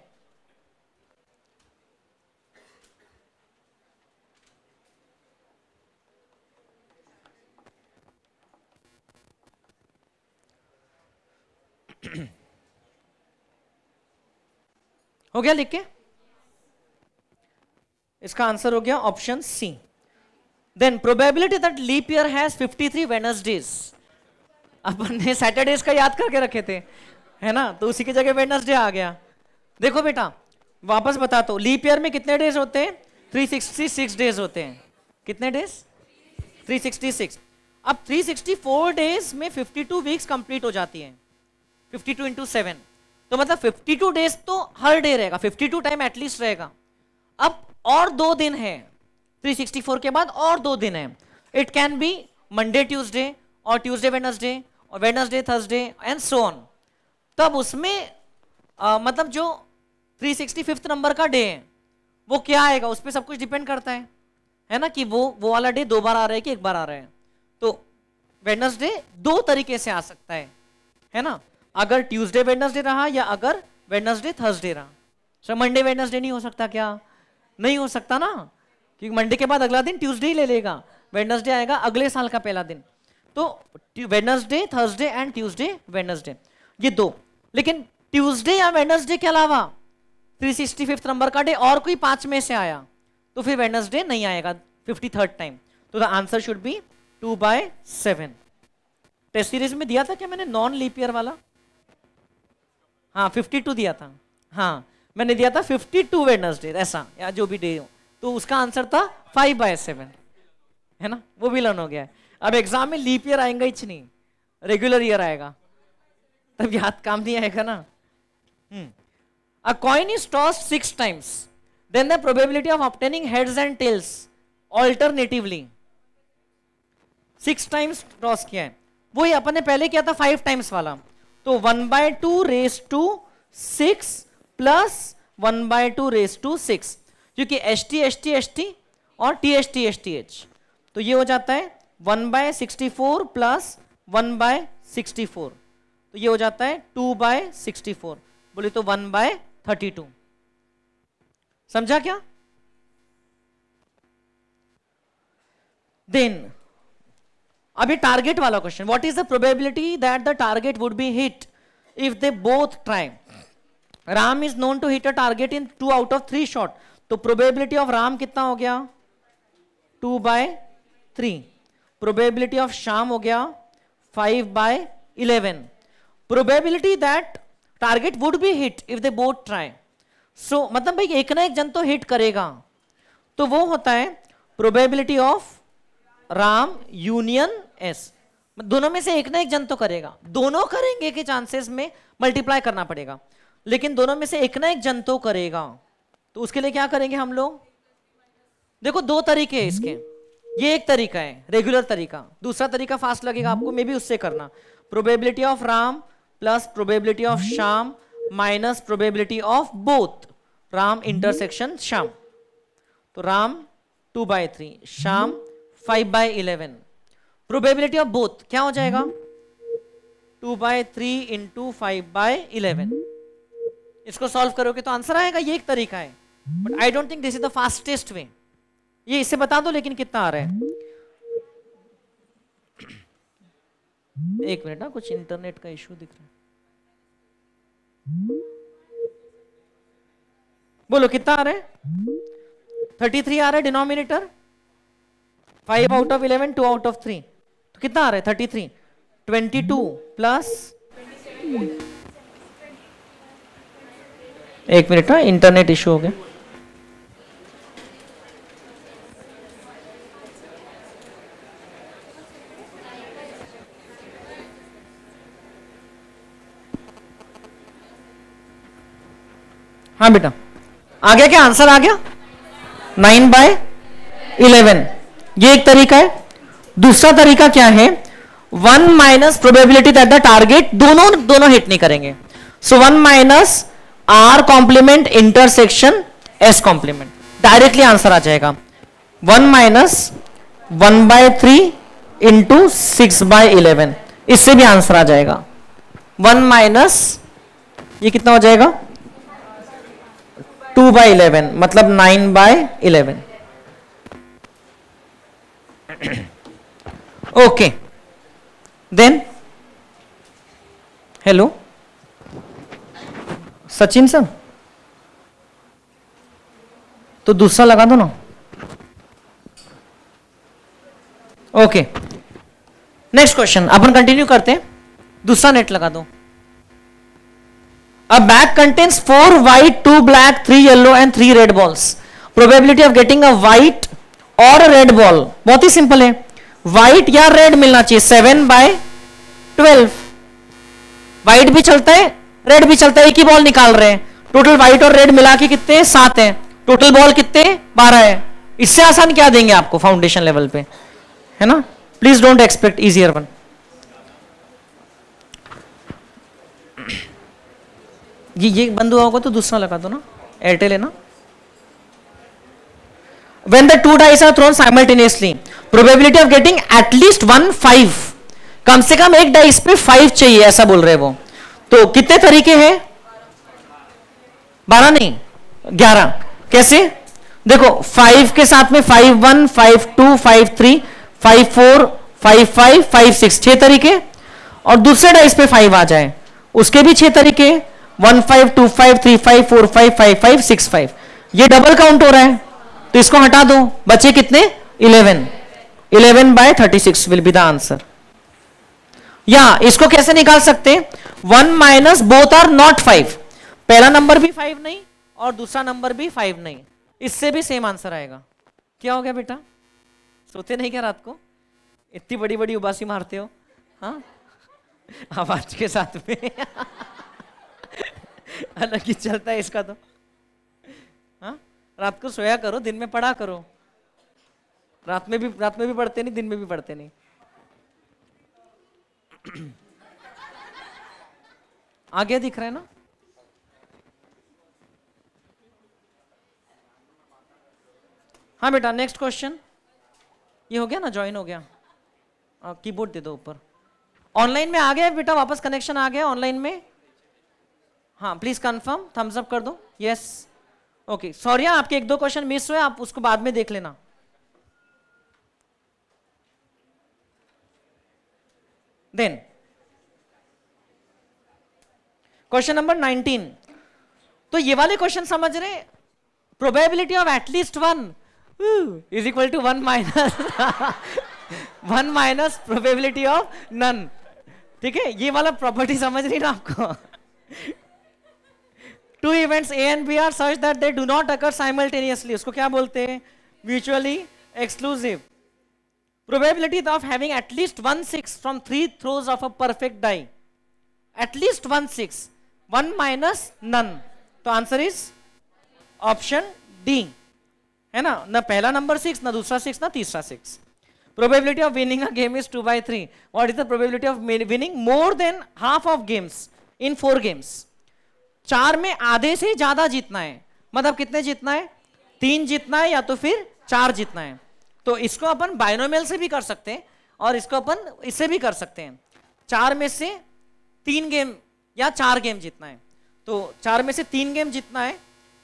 [CLEARS THROAT] हो गया लिख के इसका आंसर हो गया option C then probability that leap year has 53 Wednesdays अपन ने सैटरडेज का याद करके रखे थे है ना तो उसी की जगह वेडनेसडे आ गया देखो बेटा वापस बता तो लीप ईयर में कितने डेज होते हैं 366 डेज होते हैं कितने डेज 366 अब 364 डेज में 52 वीक्स कंप्लीट हो जाती हैं 52 टू इंटू सेवन तो मतलब 52 डेज तो हर डे रहेगा 52 टाइम एटलीस्ट रहेगा अब और दो दिन है 364 के बाद और दो दिन है it can be Monday Tuesday और ट्यूजडे वेनसडे और वेनसडे थर्सडे एंड सोन तो अब उसमें आ, मतलब जो थ्री सिक्सटी फिफ्थ नंबर का डे है वो क्या आएगा उस पर सब कुछ डिपेंड करता है है ना कि वो वो वाला डे दो बार आ रहा है कि एक बार आ रहा है तो वेडनसडे दो तरीके से आ सकता है है ना अगर ट्यूसडे वेडनसडे रहा या अगर वेडनसडे थर्सडे रहा सर मंडे वेडनसडे नहीं हो सकता क्या नहीं हो सकता ना क्योंकि मंडे के बाद अगला दिन ट्यूसडे ही ले लेगा वेडनसडे आएगा अगले साल का पहला दिन तो Wednesday Thursday and Tuesday Wednesday ये दो लेकिन ट्यूसडे या वेडनेसडे के अलावा थ्री सिक्सटी फिफ्थ नंबर का डे और कोई पांच में से आया तो फिर वेडनेसडे नहीं आएगा फिफ्टी थर्ड टाइम तो the answer should be two by seven test series में दिया था क्या मैंने नॉन लीपियर वाला हाँ फिफ्टी टू दिया था हाँ मैंने दिया था फिफ्टी टू वेडनेसडे ऐसा या जो भी डे हो तो उसका आंसर था फाइव बाय सेवन है ना वो भी लर्न हो गया है अब एग्जाम में लीप ईयर आएगा ही नहीं रेगुलर ईयर आएगा तब याद काम नहीं आएगा ना a coin is toss six times then the probability of obtaining heads and tails alternatively six times toss किया है वो अपन ने पहले किया था फाइव टाइम्स वाला तो one by two raise to six plus one by two raise to six क्योंकि S T S T S T और T S T S T H तो ये हो जाता है one by sixty four plus one by sixty four ये हो जाता है टू बाय सिक्सटी फोर बोले तो वन बाय थर्टी टू समझा क्या देन अभी टारगेट वाला question what is the probability that the target would be hit if they both try Ram is known to hit a target in two out of three shot तो probability of Ram कितना हो गया two by three probability of Shyam हो गया five by eleven probability that target would be hit if they both try so मतलब भाई एक ना एक जन तो हिट करेगा तो वो होता है probability of Ram union S दोनों में से एक ना एक जन तो करेगा दोनों करेंगे के चांसेस में मल्टीप्लाई करना पड़ेगा लेकिन दोनों में से एक ना एक जन तो करेगा तो उसके लिए क्या करेंगे हम लोग देखो दो तरीके हैं इसके ये एक तरीका है रेगुलर तरीका दूसरा तरीका फास्ट लगेगा आपको मे भी उससे करना probability of Ram plus probability of Shyam minus probability of both Ram intersection Shyam तो Ram two by three Shyam five by eleven probability of both क्या हो जाएगा two by three into five by eleven इसको सॉल्व करोगे तो आंसर आएगा ये एक तरीका है but I don't think this is the fastest way ये इसे बता दो लेकिन कितना आ रहा है hmm? एक मिनट ना कुछ इंटरनेट का इश्यू दिख रहा है बोलो कितना आ रहा है थर्टी थ्री आ रहा है denominator five out of eleven two out of three तो कितना आ रहा है thirty three twenty two plus एक मिनट ना इंटरनेट इश्यू हो गया हाँ बेटा आ गया क्या आंसर आ गया नाइन बाय इलेवन ये एक तरीका है दूसरा तरीका क्या है one minus probability that the target दोनों दोनों हिट नहीं करेंगे so one minus R complement intersection S complement directly answer आ जाएगा one minus one by three into six by eleven इससे भी आंसर आ जाएगा वन माइनस ये कितना हो जाएगा टू बाई इलेवन मतलब nine by eleven okay then hello Sachin sir तो दूसरा लगा दो ना ओके नेक्स्ट क्वेश्चन अपन कंटिन्यू करते हैं दूसरा नेट लगा दो A bag contains four white, two black, three yellow and three red balls. Probability of getting a white और रेड बॉल बहुत ही सिंपल है व्हाइट या रेड मिलना चाहिए सेवन बाय ट्वेल्व व्हाइट भी चलता है रेड भी चलता है एक ही बॉल निकाल रहे हैं टोटल व्हाइट और रेड मिला के कितने सात है टोटल बॉल कितने बारह है इससे आसान क्या देंगे आपको फाउंडेशन लेवल पे है ना please don't expect easier one ये ये बंद हुआ होगा तो दूसरा लगा दो ना एयरटेल है ना when the two dice are thrown simultaneously probability of getting at least one five कम से कम एक डाइस पे फाइव चाहिए ऐसा बोल रहे वो तो कितने तरीके हैं बारह नहीं ग्यारह कैसे देखो फाइव के साथ में five one five two five three five four five five five six छह तरीके और दूसरे डाइस पे फाइव आ जाए उसके भी छह तरीके हैं one five two five three five four five five five six five ये डबल काउंट हो रहा है तो इसको हटा दो बचे कितने eleven eleven by thirty six will be the answer या इसको कैसे निकाल सकते one minus both are not five पहला नंबर भी फाइव नहीं और दूसरा नंबर भी फाइव नहीं इससे भी सेम आंसर आएगा क्या हो गया बेटा सोते नहीं क्या रात को इतनी बड़ी बड़ी उबासी मारते हो हाँ आवाज के साथ में [LAUGHS] [LAUGHS] अलग ही चलता है इसका तो हाँ? रात को सोया करो दिन में पढ़ा करो रात में भी रात में भी पढ़ते नहीं दिन में भी पढ़ते नहीं [CLEARS THROAT] आगे दिख रहा है ना हाँ बेटा नेक्स्ट क्वेश्चन ये हो गया ना ज्वाइन हो गया कीबोर्ड दे दो ऊपर ऑनलाइन में आ गया बेटा वापस कनेक्शन आ गया ऑनलाइन में हाँ प्लीज कंफर्म थम्स अप कर दो यस ओके सॉरी आपके एक दो क्वेश्चन मिस हुए आप उसको बाद में देख लेना देन क्वेश्चन नंबर 19 तो ये वाले क्वेश्चन समझ रहे probability of at least one is equal to one minus one minus probability of none ठीक है ये वाला प्रॉपर्टी समझ रही ना आपको two events A and B are such that they do not occur simultaneously उसको क्या बोलते हैं mutually exclusive probability of having at least one six from three throws of a perfect die at least one six one minus none तो answer is option D है ना ना पहला number six ना दूसरा सिक्स ना तीसरा six probability of winning a game is two by three what is the probability of winning more than half of games in four games चार में आधे से ज्यादा जीतना है मतलब कितने जीतना है तीन जीतना है या तो फिर चार जीतना है तो इसको अपन बायनोमियल से भी कर सकते हैं और इसको अपन इससे भी कर सकते हैं चार में से तीन गेम या चार गेम जीतना है तो चार में से तीन गेम जीतना है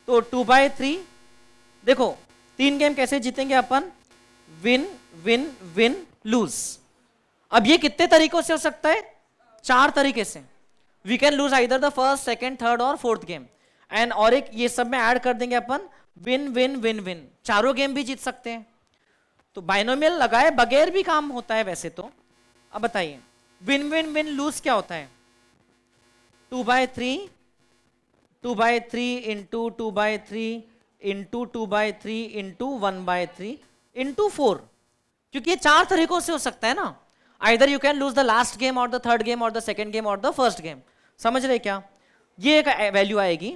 तो टू बाय थ्री देखो तीन गेम कैसे जीतेंगे अपन विन विन विन लूज अब ये कितने तरीकों से हो सकता है चार तरीके से we can lose either the first second third और फोर्थ गेम एंड और एक ये सब में ऐड कर देंगे अपन विन विन विन विन चारों गेम भी जीत सकते हैं तो बाइनोमियल लगाए बगैर भी काम होता है वैसे तो अब बताइए विन विन विन लूज क्या होता है two by three two by three into two by three into two by three into one by three into four क्योंकि ये चार तरीकों से हो सकता है ना either you can lose the last game और द थर्ड गेम और द सेकेंड गेम और द फर्स्ट गेम समझ रहे क्या ये एक वैल्यू आएगी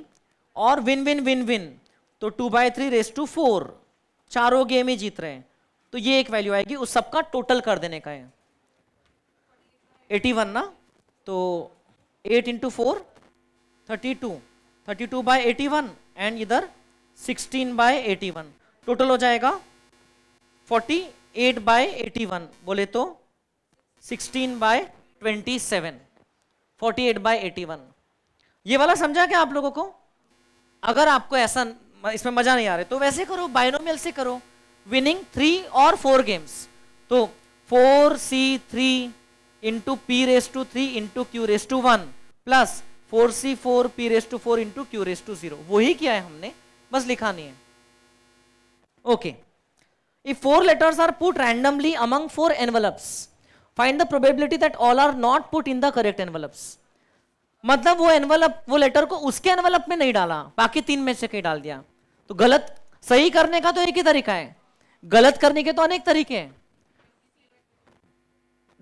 और विन विन विन विन तो two by three raise to four चारों गेम ही जीत रहे हैं तो ये एक वैल्यू आएगी उस सबका टोटल कर देने का है एटी वन ना तो eight into four thirty two thirty two by eighty one and इधर sixteen by eighty one total हो जाएगा forty eight by eighty one बोले तो sixteen by twenty seven forty eight by eighty one ये वाला समझा क्या आप लोगों को अगर आपको ऐसा इसमें मजा नहीं आ रहा तो वैसे करो बायनोमियल से करो विनिंग थ्री और फोर गेम्स तो four C three into P raise to three into Q raise to one plus four C four P raise to four into Q raise to zero वही किया है हमने बस लिखा नहीं है okay if four letters are put randomly among four envelopes find the probability that all are not put in the correct envelopes मतलब वो एनवलप वो लेटर को उसके एनवलप में नहीं डाला बाकी तीन में से कहीं डाल दिया तो गलत सही करने का तो एक ही तरीका है गलत करने के तो अनेक तरीके हैं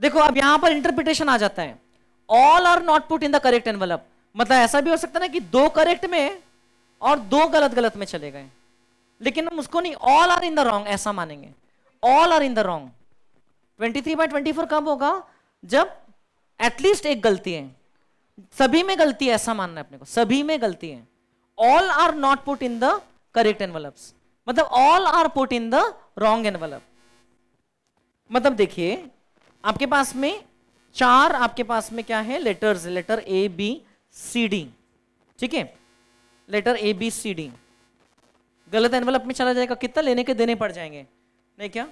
देखो अब यहां पर इंटरप्रिटेशन आ जाता है all are not put in the correct envelope मतलब ऐसा भी हो सकता ना कि दो करेक्ट में और दो गलत गलत में चले गए लेकिन हम उसको नहीं all are in the wrong ऐसा मानेंगे all are in the wrong twenty three by twenty four कब होगा जब एटलीस्ट एक गलती है सभी में गलती है ऐसा मानना है अपने को सभी में गलती है all are not put in the correct envelopes मतलब all are put in the wrong envelope मतलब देखिए आपके पास में चार आपके पास में क्या है letters letter A B C D ठीक है letter A B C D गलत एनवलप में चला जाएगा कितना लेने के देने पड़ जाएंगे नहीं क्या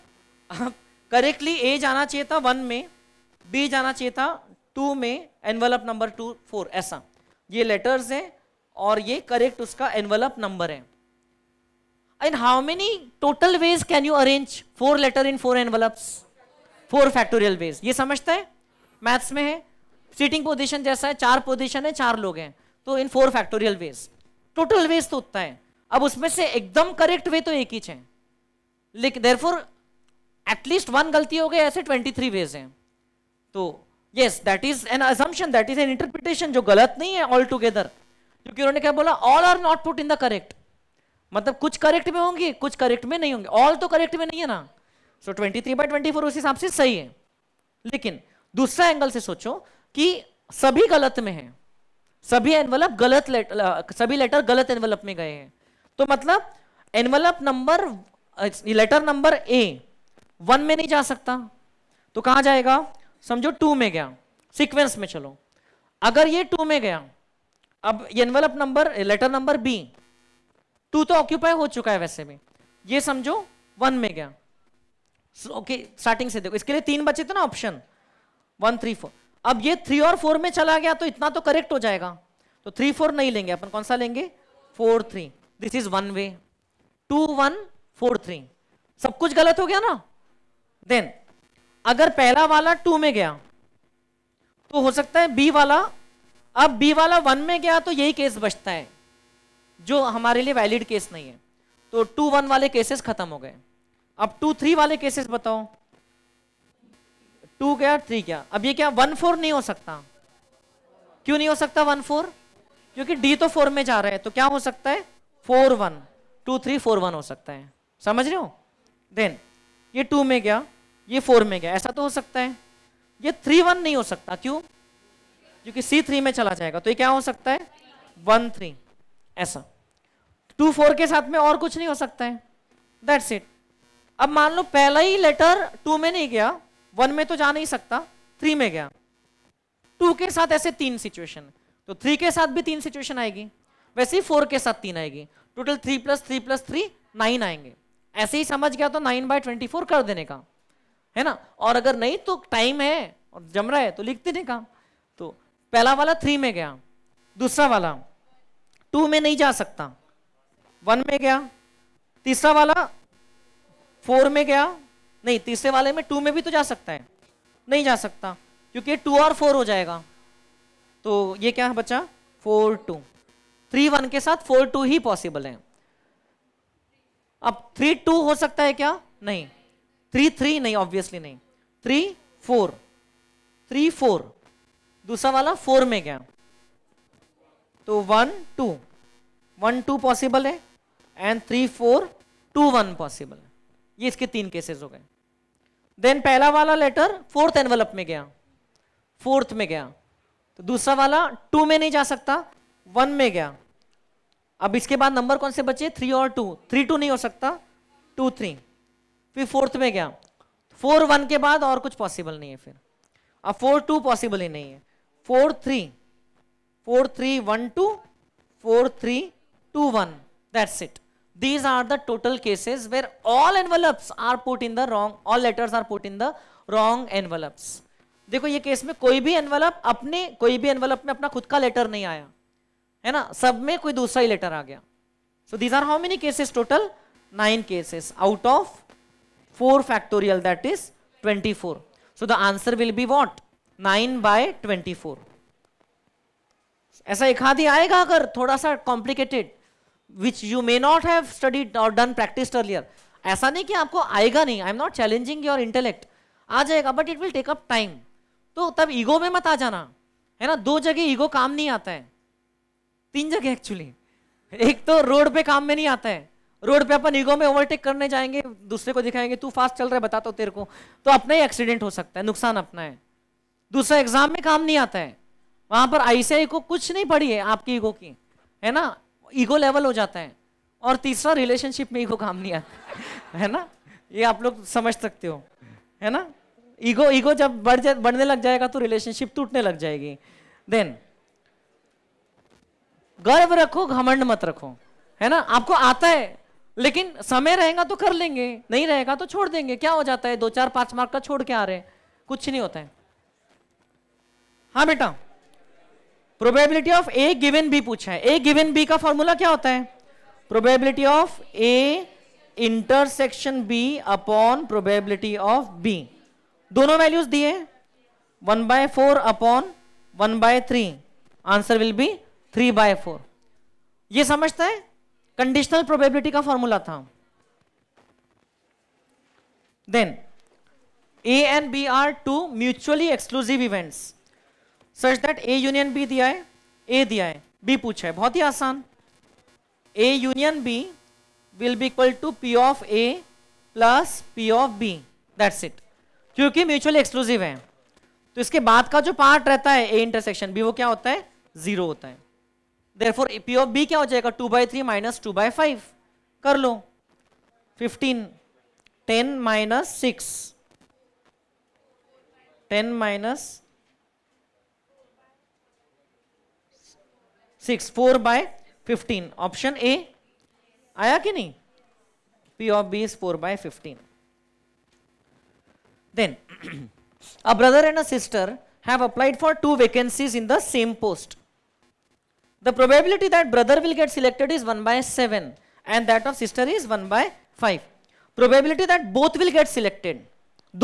आप करेक्टली ए जाना चाहिए था वन में बी जाना चाहिए था टू में एनवलप नंबर टू फोर ऐसा ये लेटर्स हैं और ये करेक्ट उसका एनवलप नंबर है and how many total ways can you arrange four letter in four envelopes four factorial ways ये समझता है मैथ्स में है सीटिंग पोजीशन जैसा है चार पोजीशन है चार लोग हैं तो इन four factorial ways total ways तो उतना है अब उसमें से एकदम करेक्ट वे तो एक ही है लेकिन देयरफॉर एटलीस्ट वन गलती हो गई ऐसे 23 वेज है तो yes that is an assumption that is an interpretation जो गलत नहीं है ऑल टूगेदर क्योंकि उन्होंने क्या बोला all are not put in the correct मतलब कुछ करेक्ट में होंगी कुछ करेक्ट में नहीं होंगे ऑल तो करेक्ट में नहीं है ना so twenty three by twenty four उस हिसाब से सही है लेकिन दूसरा एंगल से सोचो कि सभी गलत में है सभी एनवलप गलत लेटर सभी लेटर गलत एनवलप में गए हैं तो मतलब envelope number letter number A one में नहीं जा सकता तो कहां जाएगा समझो टू में गया सीक्वेंस में चलो अगर ये टू में गया अब envelope number letter number B two तो ऑक्यूपाई हो चुका है वैसे भी ये समझो वन में गया ओके so, स्टार्टिंग okay, से देखो इसके लिए तीन बचे थे ना ऑप्शन वन थ्री फोर अब ये थ्री और फोर में चला गया तो इतना तो करेक्ट हो जाएगा तो थ्री फोर नहीं लेंगे अपन कौन सा लेंगे four three this is one way two one four three सब कुछ गलत हो गया ना देन अगर पहला वाला टू में गया तो हो सकता है बी वाला अब बी वाला वन में गया तो यही केस बचता है जो हमारे लिए वैलिड केस नहीं है तो टू वन वाले केसेस खत्म हो गए अब टू थ्री वाले केसेस बताओ टू गया थ्री गया अब ये क्या वन फोर नहीं हो सकता क्यों नहीं हो सकता वन फोर क्योंकि डी तो फोर में जा रहा है तो क्या हो सकता है four one two three four one हो सकता है समझ रहे हो देन ये टू में गया ये फोर में गया ऐसा तो हो सकता है ये थ्री वन नहीं हो सकता क्यों क्योंकि सी थ्री में चला जाएगा तो ये क्या हो सकता है वन थ्री ऐसा टू फोर के साथ में और कुछ नहीं हो सकता है दैट्स इट अब मान लो पहला ही लेटर टू में नहीं गया वन में तो जा नहीं सकता थ्री में गया टू के साथ ऐसे तीन सिचुएशन तो थ्री के साथ भी तीन सिचुएशन आएगी वैसे ही फोर के साथ तीन आएगी total three plus three plus three nine आएंगे ऐसे ही समझ गया तो नाइन बाय ट्वेंटी फोर कर देने का है ना और अगर नहीं तो टाइम है और जम रहा है तो लिखते नहीं काम तो पहला वाला थ्री में गया दूसरा वाला टू में नहीं जा सकता वन में गया तीसरा वाला फोर में गया नहीं तीसरे वाले में टू में भी तो जा सकता है नहीं जा सकता क्योंकि टू और फोर हो जाएगा तो ये क्या है बच्चा फोर टू थ्री वन के साथ फोर टू ही पॉसिबल है अब थ्री टू हो सकता है क्या नहीं थ्री थ्री नहीं ऑब्वियसली नहीं थ्री फोर थ्री फोर दूसरा वाला फोर में गया तो one two one two possible है and three four two one possible है ये इसके तीन केसेस हो गए देन पहला वाला लेटर फोर्थ एनवलप में गया फोर्थ में गया तो दूसरा वाला टू में नहीं जा सकता वन में गया अब इसके बाद नंबर कौन से बचे थ्री और टू थ्री टू नहीं हो सकता टू थ्री फिर फोर्थ में गया फोर वन के बाद और कुछ पॉसिबल नहीं है फिर अब फोर टू पॉसिबल ही नहीं है four three four three one two four three two one that's it these are the total cases where all envelopes are put in the wrong all letters are put in the wrong envelopes देखो ये case में कोई भी envelope अपने कोई भी envelope में अपना खुद का लेटर नहीं आया है ना सब में कोई दूसरा ही लेटर आ गया so these are how many cases total nine cases out of 4 factorial that is 24. So the answer will be what? 9 by 24. ऐसा एक हाथ आएगा अगर थोड़ा सा complicated which you may not have studied और डन प्रैक्टिस अर्लियर ऐसा नहीं कि आपको आएगा नहीं I am not challenging your intellect आ जाएगा but it will take up time तो तब ईगो में मत आ जाना है ना दो जगह ईगो काम नहीं आता है तीन जगह एक्चुअली एक तो रोड पे काम में नहीं आता है रोड पे अपन ईगो में ओवरटेक करने जाएंगे दूसरे को दिखाएंगे तू फास्ट चल रहा है बताता तो हूँ तेरे को तो अपना ही एक्सीडेंट हो सकता है नुकसान अपना है दूसरा एग्जाम में काम नहीं आता है वहां पर आईसीआई को कुछ नहीं पड़ी है आपकी ईगो की है ना ईगो लेवल हो जाता है और तीसरा रिलेशनशिप में ईगो काम नहीं आता है ना ये आप लोग समझ सकते हो है ना ईगो ईगो जब बढ़ जा बढ़ने लग जाएगा तो रिलेशनशिप टूटने लग जाएगी देन गर्व रखो घमंड मत रखो है ना आपको आता है लेकिन समय रहेगा तो कर लेंगे नहीं रहेगा तो छोड़ देंगे क्या हो जाता है दो चार पांच मार्क का छोड़ के आ रहे हैं कुछ नहीं होता है हाँ बेटा probability of A given B पूछा है ए गिवन बी का फॉर्मूला क्या होता है probability of A intersection B upon probability of B दोनों वैल्यूज दिए one by four upon one by three answer will be three by four यह समझता है कंडीशनल प्रोबेबिलिटी का फॉर्मूला था then A and B are two mutually exclusive events such that A union B दिया है ए दिया है बी पूछा है बहुत ही आसान A union B will be equal to P of A plus P of B that's it क्योंकि म्यूचुअली एक्सक्लूसिव है तो इसके बाद का जो पार्ट रहता है ए इंटरसेक्शन बी वो क्या होता है जीरो होता है देरफोर पी ऑफ बी क्या हो जाएगा two by three minus two by five कर लो fifteen ten minus six ten minus six four by fifteen option A आया कि नहीं P of B is four by fifteen then a brother and a sister have applied for two vacancies in the same post The probability that brother will get selected is 1 by 7 and that of sister is 1 by 5. Probability that both will get selected.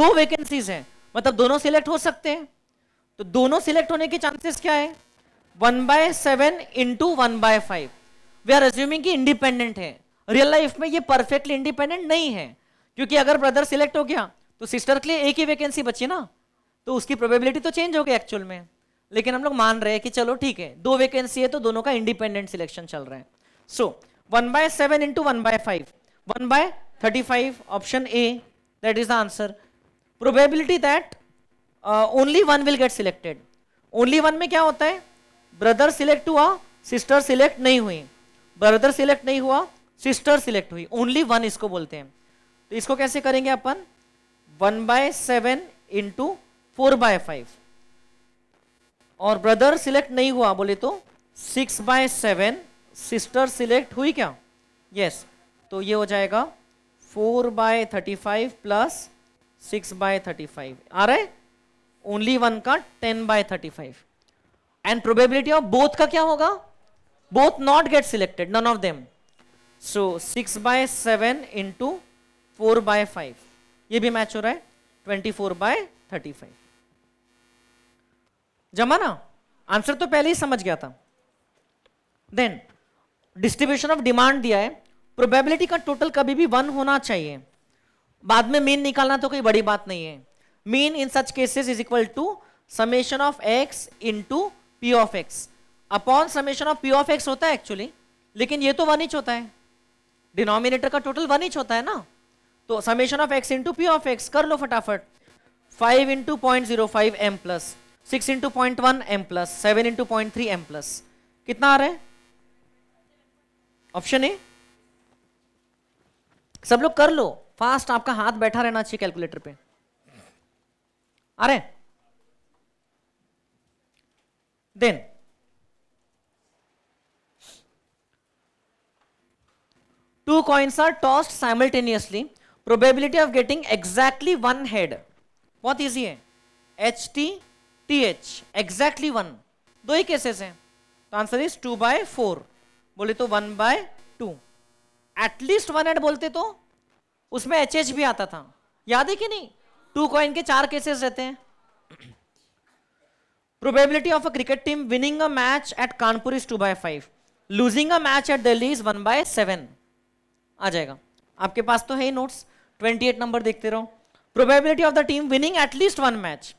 दो vacancies hain matlab dono select ho sakte hain to dono select hone ke chances kya hai 1 by 7 into 1 by 5. we are assuming ki independent hai real life mein ye perfectly independent nahi hai kyunki agar brother select ho gaya to sister ke liye ek hi vacancy bachi na to uski probability to change ho gayi actual mein लेकिन हम लोग मान रहे हैं कि चलो ठीक है दो वैकेंसी है तो दोनों का इंडिपेंडेंट सिलेक्शन चल रहा है so one by seven into one by five one by thirty five option A that is the answer probability that only one will get selected only one में क्या होता है ब्रदर सिलेक्ट हुआ sister select नहीं हुई brother select नहीं हुआ sister select हुई ओनली वन इसको बोलते हैं तो इसको कैसे करेंगे अपन one by seven into four by five और ब्रदर सिलेक्ट नहीं हुआ बोले तो six by seven sister select हुई क्या यस yes. तो ये हो जाएगा four by thirty five plus six by thirty five आ रहा है ओनली वन का ten by thirty five and probability of both का क्या होगा both not get selected none of them so six by seven into four by five ये भी match हो रहा है twenty four by thirty five जमा ना आंसर तो पहले ही समझ गया था देन डिस्ट्रीब्यूशन ऑफ डिमांड दिया है प्रोबेबिलिटी का टोटल कभी भी वन होना चाहिए बाद में मीन निकालना तो कोई बड़ी बात नहीं है mean in such cases is equal to summation of X into P of X upon summation of P of X होता है एक्चुअली लेकिन ये तो वन इंच होता है डिनोमिनेटर का टोटल वन इंच होता है ना तो summation of X into P of X कर लो फटाफट five into point zero five M plus six into point one M plus seven into point three M plus कितना आ रहा है ऑप्शन ए सब लोग कर लो फास्ट आपका हाथ बैठा रहना चाहिए कैलकुलेटर पे आ रहे then two coins are tossed simultaneously probability of getting exactly one head बहुत इजी है H T T H exactly one दो ही केसेस हैं तो answer is two by four बोले तो one by two at least one head बोलते तो उसमें एच एच भी आता था याद है कि नहीं टू कॉइन के चार केसेस रहते हैं probability of a cricket team winning a match at Kanpur is two by five losing a match at Delhi is one by seven आ जाएगा आपके पास तो है ही नोट्स एट नंबर देखते रहो probability of the team winning at least one match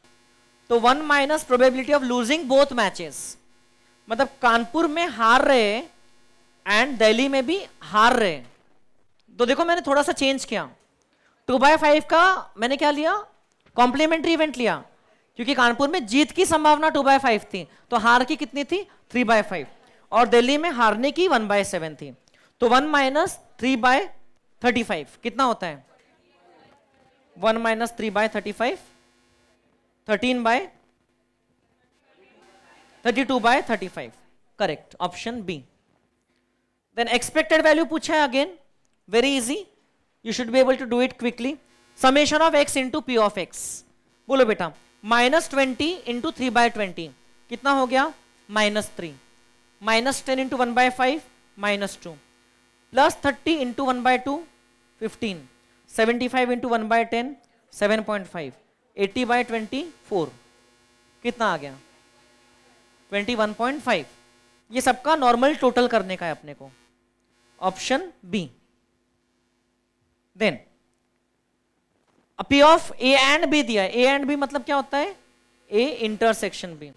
तो one minus probability of losing both matches मतलब कानपुर में हार रहे एंड दिल्ली में भी हार रहे तो देखो मैंने थोड़ा सा चेंज किया टू बाय फाइव का मैंने क्या लिया कॉम्प्लीमेंट्री इवेंट लिया क्योंकि कानपुर में जीत की संभावना टू बाय फाइव थी तो हार की कितनी थी थ्री बाय फाइव और दिल्ली में हारने की वन बाय सेवन थी तो one minus three by thirty five कितना होता है one minus three by thirty five thirteen by thirty two by thirty five correct option B then expected value पूछा है again very easy you should be able to do it quickly summation of X into P of X बोलो बेटा minus twenty into three by twenty कितना हो गया minus three minus ten into one by five minus two plus thirty into one by two fifteen seventy five into one by ten seven point five eighty by twenty four कितना आ गया twenty one point five ये सबका normal total करने का है अपने को option B then P of A and B दिया ए एंड बी मतलब क्या होता है A intersection B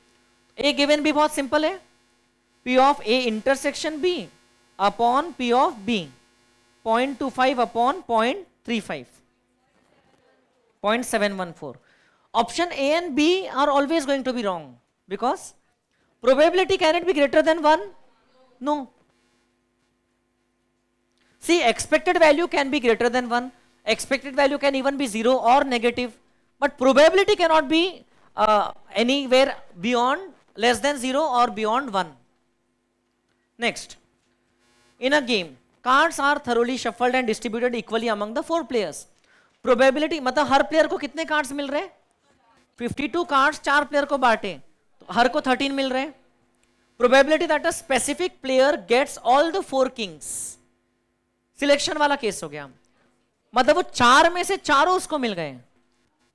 A given B बहुत सिंपल है P of A intersection B upon P of B point two five upon point three five point seven one four option A and B are always going to be wrong because probability can it be greater than 1? No. See, expected value can be greater than 1. Expected value can even be 0 or negative. But probability cannot be uh, anywhere beyond less than 0 or beyond 1. Next. In a game, cards are thoroughly shuffled and distributed equally among the four players probability मतलब हर player को कितने cards मिल रहे हैं fifty two card चार player को बांटे तो हर को थर्टीन मिल रहे हैं probability that a specific player gets all the four kings selection वाला केस हो गया मतलब वो चार में से चारों उसको मिल गए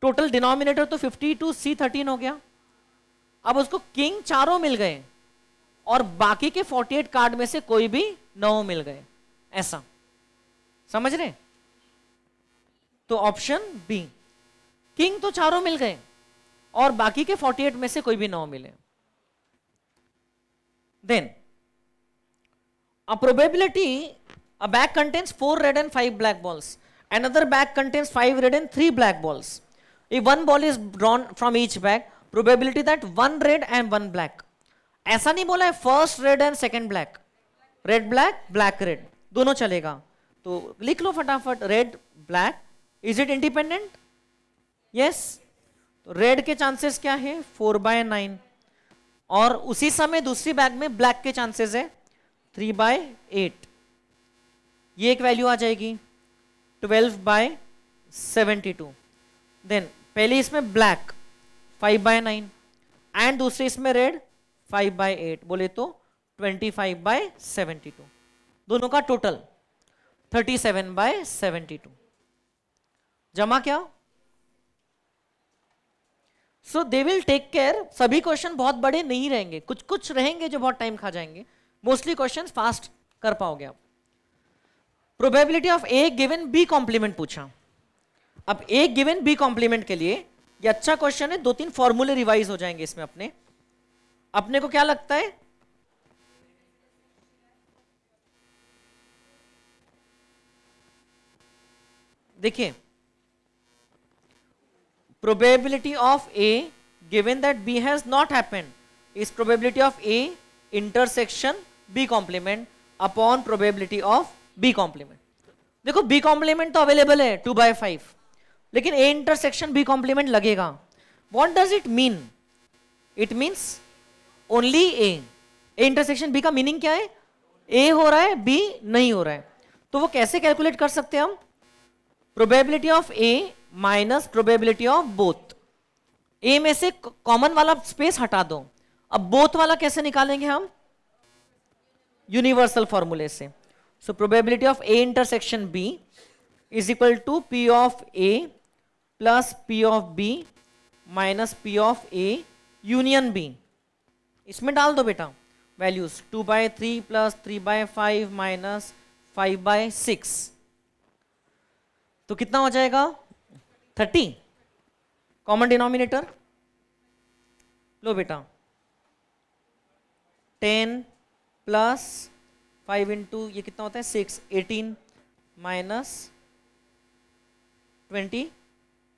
टोटल डिनोमिनेटर तो फिफ्टी टू सी थर्टीन हो गया अब उसको किंग चारों मिल गए और बाकी के फोर्टी एट कार्ड में से कोई भी नौ मिल गए ऐसा समझ रहे तो ऑप्शन बी किंग तो चारों मिल गए और बाकी के 48 में से कोई भी नौ मिले then a probability a bag contains four red and five black balls other bag contains five red and three black balls if one ball is drawn from each bag probability that one red and one black ऐसा नहीं बोला है first red and second black red black black red दोनों चलेगा तो लिख लो फटाफट red black is it independent yes red के चांसेस क्या है फोर बाय नाइन और उसी समय दूसरी बैग में ब्लैक के चांसेस है थ्री बाय एट ये एक वैल्यू आ जाएगी twelve by seventy two then पहले इसमें black five by nine and दूसरे इसमें रेड फाइव बाय एट बोले तो twenty five by seventy two दोनों का total thirty seven by seventy two जमा क्या so they will take care सभी क्वेश्चन बहुत बड़े नहीं रहेंगे कुछ कुछ रहेंगे जो बहुत टाइम खा जाएंगे मोस्टली क्वेश्चन फास्ट कर पाओगे आप probability of A given B complement पूछा अब ए गिवन बी कॉम्प्लीमेंट के लिए ये अच्छा क्वेश्चन है दो तीन फॉर्मूले रिवाइज हो जाएंगे इसमें अपने अपने को क्या लगता है देखिए probability of A given that B has not happened is probability of A intersection B complement upon probability of B complement. देखो B complement तो available है 2 by 5 लेकिन A intersection B complement लगेगा What does it mean? It means only A. A intersection B का meaning क्या है A हो रहा है B नहीं हो रहा है तो वो कैसे कैलकुलेट कर सकते हैं हम probability of A minus probability of both A में से कॉमन वाला स्पेस हटा दो अब बोथ वाला कैसे निकालेंगे हम यूनिवर्सल फॉर्मूले से so probability of A intersection B is equal to P of A plus P of B minus P of A union B इसमें डाल दो बेटा values two by three plus three by five minus five by six तो कितना हो जाएगा thirty common denominator लो बेटा ten plus five into ये कितना होता है six eighteen minus twenty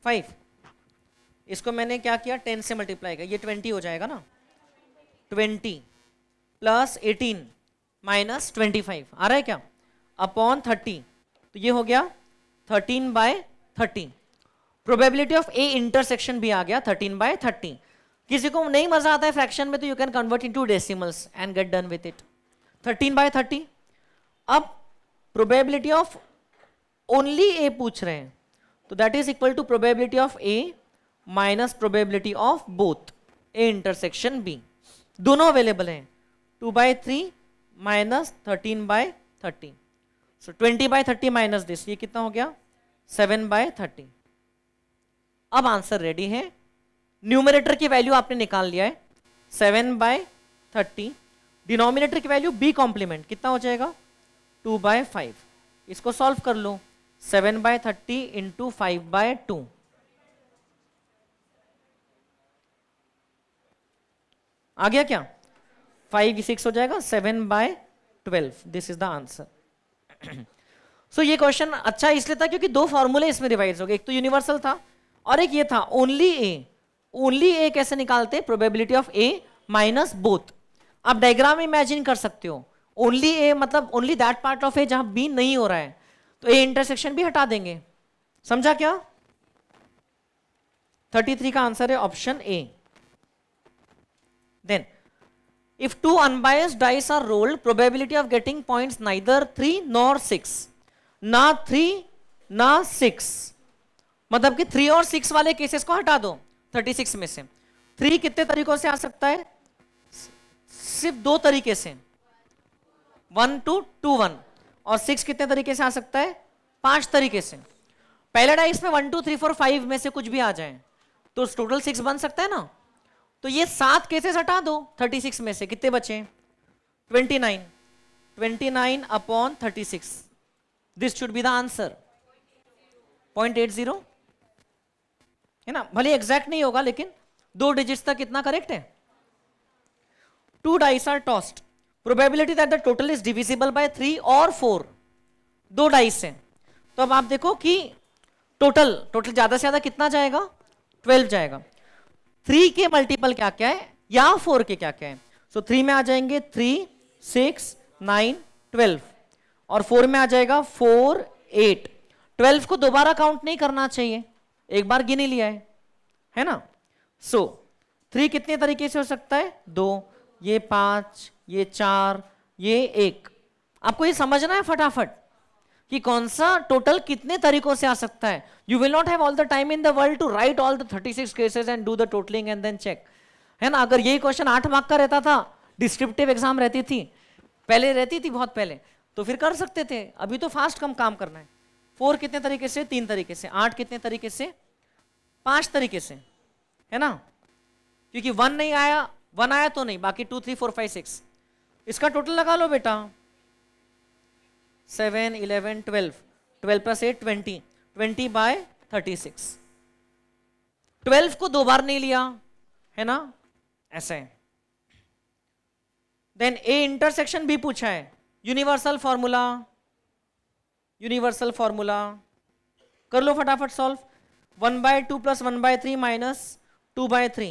five इसको मैंने क्या किया टेन से मल्टीप्लाई किया ये ट्वेंटी हो जाएगा ना twenty plus eighteen minus twenty five आ रहा है क्या अपॉन थर्टी तो ये हो गया thirteen by thirty probability of A intersection भी आ गया थर्टीन बाय थर्टी किसी को नहीं मजा आता है फ्रैक्शन में तो you can convert into decimals and get done with it thirteen by thirty अब प्रोबेबिलिटी ऑफ ओनली ए पूछ रहे हैं तो that is equal to probability of A minus probability of both A intersection B दोनों available हैं two by three minus thirteen by thirty so twenty by thirty minus this ये कितना हो गया सेवन बाय थर्टी अब answer ready है numerator की value आपने निकाल लिया है सेवन बाय थर्टी डिनोमिनेटर की वैल्यू बी कॉम्प्लीमेंट कितना हो जाएगा टू बाय फाइव इसको सॉल्व कर लो seven by thirty into five by two आ गया क्या फाइव सिक्स हो जाएगा seven by twelve this is the answer so ये क्वेश्चन अच्छा इसलिए था क्योंकि दो फॉर्मूले इसमें रिवाइज हो गए एक तो यूनिवर्सल था और एक ये था ओनली ए ओनली ए कैसे निकालते probability of A minus both आप डायग्राम इमेजिन कर सकते हो ओनली ए मतलब only that part of A जहां बी नहीं हो रहा है तो ए इंटरसेक्शन भी हटा देंगे समझा क्या 33 का आंसर है option A then if two unbiased dice are rolled probability of getting points neither three nor six ना थ्री ना सिक्स मतलब कि थ्री और सिक्स वाले केसेस को हटा दो थर्टी सिक्स में से थ्री कितने तरीकों से आ सकता है सिर्फ दो तरीके से वन टू टू वन और सिक्स कितने तरीके से आ सकता है पांच तरीके से पहले डाइस में one two three four five में से कुछ भी आ जाए तो टोटल सिक्स बन सकता है ना तो ये सात केसेस हटा दो थर्टी सिक्स में से कितने बचे twenty nine twenty nine upon thirty six this should be the answer point eight zero है ना भले एग्जैक्ट नहीं होगा लेकिन दो डिजिट्स तक इतना करेक्ट है two dice are tossed probability that the total is divisible by three और फोर दो डाइस हैं तो अब आप देखो कि टोटल टोटल ज्यादा से ज्यादा कितना जाएगा ट्वेल्व जाएगा थ्री के मल्टीपल क्या क्या है या फोर के क्या क्या है सो so, थ्री में आ जाएंगे थ्री सिक्स नाइन ट्वेल्व और फोर में आ जाएगा फोर एट ट्वेल्व को दोबारा काउंट नहीं करना चाहिए एक बार गिने लिया है है ना सो so, थ्री कितने तरीके से हो सकता है दो ये पांच ये चार ये एक आपको ये समझना है फटाफट कि कौन सा टोटल कितने तरीकों से आ सकता है you will not have all the time in the world to write all the six cases and do the totaling and then check है ना अगर यही क्वेश्चन आठ मार्क का रहता था डिस्क्रिप्टिव एग्जाम रहती थी पहले रहती थी बहुत पहले तो फिर कर सकते थे अभी तो फास्ट कम काम करना है फोर कितने तरीके से तीन तरीके से आठ कितने तरीके से पांच तरीके से है ना क्योंकि वन नहीं आया वन आया तो नहीं बाकी two three four five six इसका टोटल लगा लो बेटा seven eleven twelve twelve plus eight twenty twenty by thirty six twelve को दो बार नहीं लिया है ना ऐसे देन ए इंटरसेक्शन भी पूछा है यूनिवर्सल फॉर्मूला यूनिवर्सल फॉर्मूला कर लो फटाफट solve one by two plus one by three minus two by three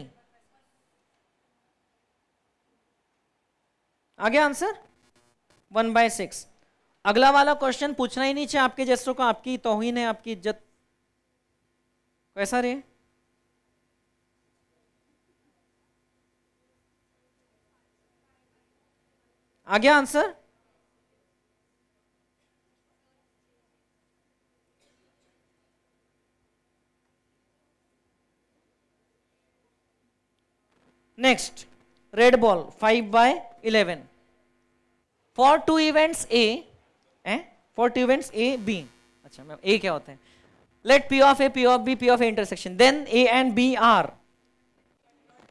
आगे आंसर वन बाय सिक्स अगला वाला क्वेश्चन पूछना ही नहीं चाहिए आपके जैसों का आपकी तोहिन है आपकी इज्जत कैसा रे आ गया answer Next, red ball five by eleven for two events A A for two events A B eh? अच्छा मैम A क्या होता है let P of A P of B P of A intersection then A and B are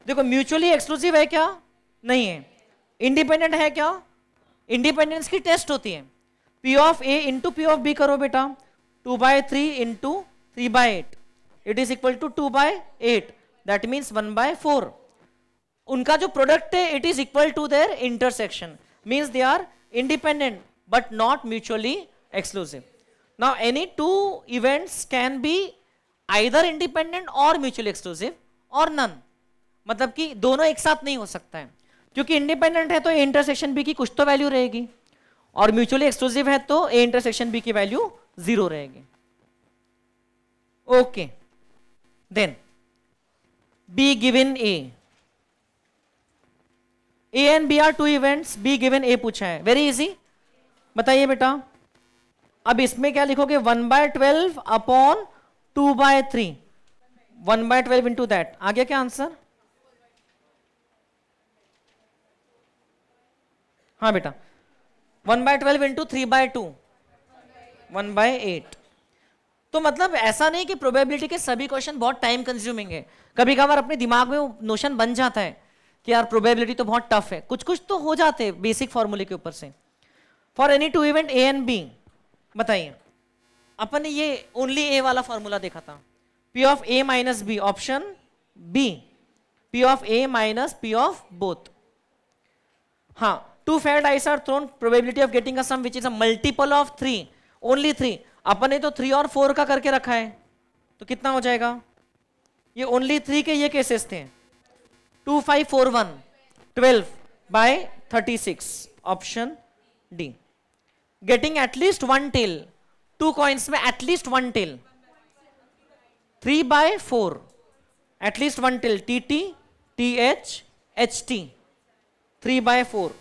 देखो mutually exclusive है क्या नहीं है independent है क्या इंडिपेंडेंस की टेस्ट होती है P of A into P of B करो बेटा two by three into three by eight it is equal to two by eight that means one by four उनका जो प्रोडक्ट है it is equal to their intersection means they are independent but not mutually exclusive now any two events can be either independent or mutually exclusive or none मतलब कि दोनों एक साथ नहीं हो सकता है क्योंकि इंडिपेंडेंट है तो ए इंटरसेक्शन बी की कुछ तो वैल्यू रहेगी और म्यूचुअली एक्सक्लूसिव है तो ए इंटरसेक्शन बी की वैल्यू जीरो रहेगी okay then B given A A and B are two events B given A पूछा है वेरी इजी बताइए बेटा अब इसमें क्या लिखोगे one by twelve upon two by three one by twelve into that आ गया क्या आंसर हाँ बेटा one by twelve into three by two one by eight तो मतलब ऐसा नहीं कि प्रोबेबिलिटी के सभी क्वेश्चन बहुत टाइम कंज्यूमिंग है कभी कभार अपने दिमाग में वो नोशन बन जाता है कि यार प्रोबेबिलिटी तो बहुत टफ है कुछ कुछ तो हो जाते बेसिक फॉर्मूले के ऊपर से for any two event A and B बताइए अपन ने ये ओनली ए वाला फॉर्मूला देखा था P of A minus B option B P of A minus P of both हाँ two fair dice are thrown probability of getting sum which is a multiple of three only three अपन ने तो three और four का करके रखा है तो कितना हो जाएगा ये ओनली थ्री के ये केसेस थे two five four one twelve by thirty six option D getting at least one tail two coins में at least one tail three by four at least one tail T T T H H T three by four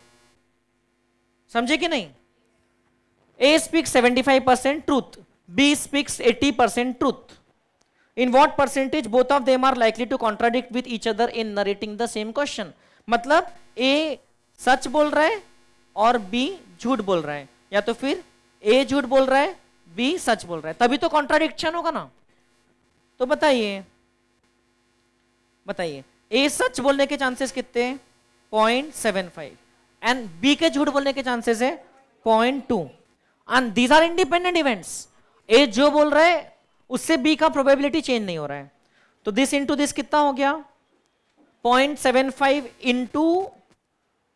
समझे कि नहीं A speaks seventy five percent truth B speaks eighty percent truth in what percentage both of them are likely to contradict with each other in narrating the same question मतलब A सच बोल रहा है और B झूठ बोल रहा है या तो फिर ए झूठ बोल रहा है बी सच बोल रहा है तभी तो कॉन्ट्राडिक्शन होगा ना तो बताइए बताइए ए सच बोलने के चांसेस कितने point seven five and B के झूठ बोलने के चांसेस है point two and these are independent events A जो बोल रहा है उससे बी का प्रोबेबिलिटी चेंज नहीं हो रहा है तो दिस इंटू दिस कितना हो गया point seven five into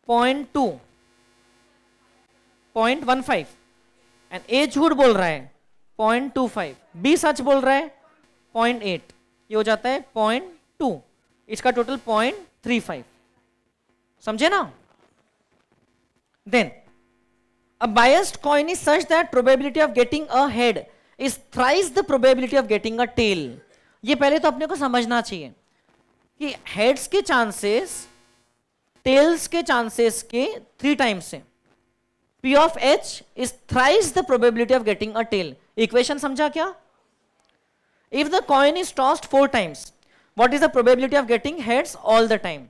point two point one five and A झूठ बोल रहा है पॉइंट टू फाइव बी सच बोल रहा है पॉइंट एट ये हो जाता है पॉइंट टू इसका टोटल पॉइंट थ्री फाइव समझे ना then a biased coin is such that probability of getting a head is thrice the probability of getting a tail ये पहले तो अपने को समझना चाहिए कि हेड्स के चांसेस टेल्स के चांसेस के थ्री टाइम्स है P of H is thrice the probability of getting a tail equation समझा क्या if the coin is tossed four times what is the probability of getting heads all the time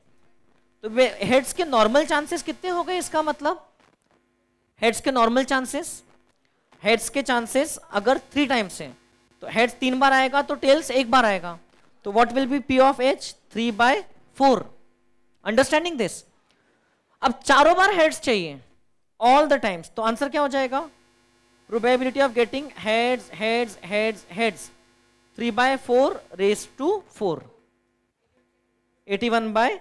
तो heads के normal chances कितने हो गए इसका मतलब heads के नॉर्मल चांसेस हेड्स के चांसेस अगर थ्री टाइम्स हैं तो हेड्स तीन बार आएगा तो टेल्स एक बार आएगा तो what will be P of H three by four understanding this अब चारों बार हेड्स चाहिए ऑल द टाइम्स तो आंसर क्या हो जाएगा probability of getting heads heads heads heads three by four raise to four eighty one by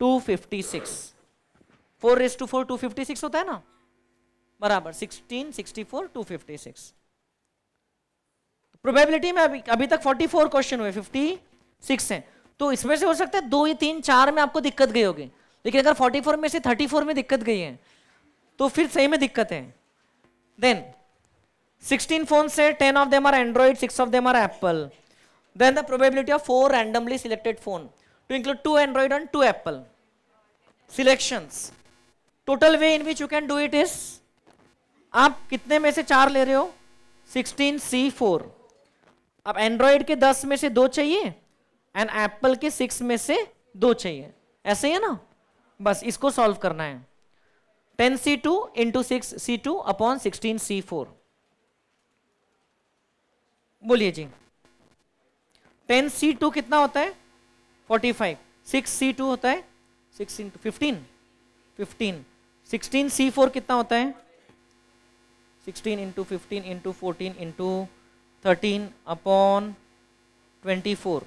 two fifty six four raise to four two fifty six होता है ना बराबर 16, 64, 256. Probability में अभी अभी तक 44 क्वेश्चन हुए 56 सिक्स है तो इसमें से हो सकता है दो या तीन चार में आपको दिक्कत गई होगी लेकिन अगर 44 में से 34 में दिक्कत गई है तो फिर सही में दिक्कत है देन 16 फोन से 10 of them are Android 6 of them are Apple then the probability of four randomly selected phone to include two Android and two Apple selection total way in which you can do it is आप कितने में से चार ले रहे हो sixteen C four अब Android के दस में से दो चाहिए एंड एप्पल के सिक्स में से दो चाहिए ऐसे ही है ना बस इसको सॉल्व करना है ten C two into six C two upon sixteen C four बोलिए जी टेन सी टू कितना होता है forty five six C two होता है six into fifteen fifteen sixteen C four कितना होता है sixteen into fifteen into fourteen into thirteen upon twenty four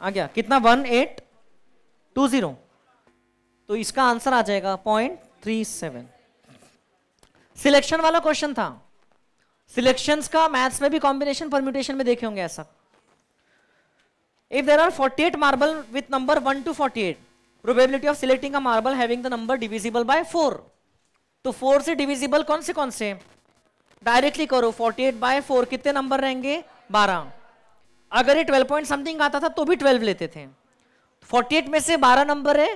आ गया कितना वन एट टू ज़ीरो तो इसका आंसर आ जाएगा पॉइंट थ्री सेवन सिलेक्शन वाला क्वेश्चन था सिलेक्शंस का मैथ्स में भी कॉम्बिनेशन परम्यूटेशन में देखे होंगे ऐसा if there are 48 marble with number 1 to 48 probability of selecting a marble having the number divisible by तो फोर से डिविजिबल कौन से कौन से डायरेक्टली करो 48 एट बाय फोर कितने नंबर रहेंगे 12 अगर ये 12 पॉइंट समथिंग आता था तो भी 12 लेते थे 48 में से 12 नंबर है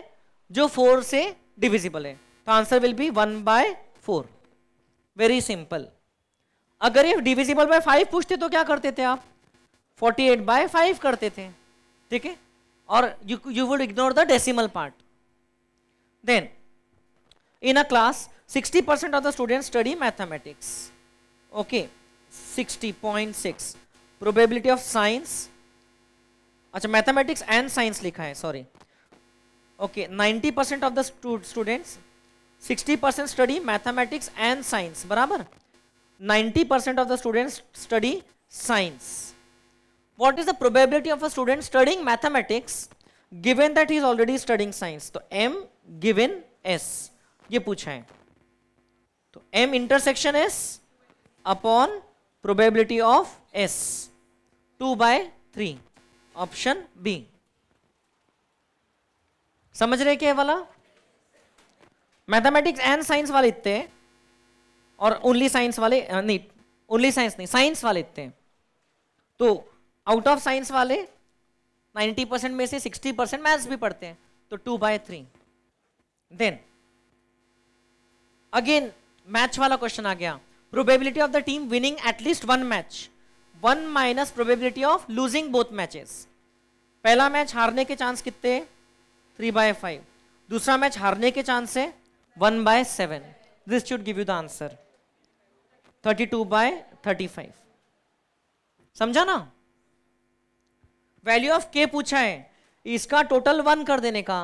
जो 4 से डिविजिबल है तो answer will be 1 by four very simple अगर ये डिविजिबल बाय फाइव पूछते तो क्या करते थे आप 48 एट बाय फाइव करते थे ठीक है और you you would ignore the decimal part then in a class 60% percent of the students study mathematics. Okay, 60.6. Probability of science. अच्छा mathematics and science लिखा है sorry okay 90 percent of the students 60 percent study mathematics and science बराबर 90 percent of the students study science what is the probability of a student studying mathematics given that he is already studying science तो m given s ये पूछा है तो m intersection s upon probability of s two by three option B समझ रहे क्या वाला mathematics and science वाले इतने और ओनली साइंस वाले नहीं ओनली साइंस नहीं साइंस वाले इतने तो आउट ऑफ साइंस वाले 90 परसेंट में से 60 परसेंट मैथ्स भी पढ़ते हैं तो two by three then again match वाला क्वेश्चन आ गया probability of the team winning at least one match one minus probability of losing both matches पहला मैच हारने के चांस कितने थ्री बाय फाइव दूसरा मैच हारने के चांस है one by seven this should give you the answer thirty two by thirty five समझा ना वैल्यू ऑफ के पूछा है इसका टोटल वन कर देने का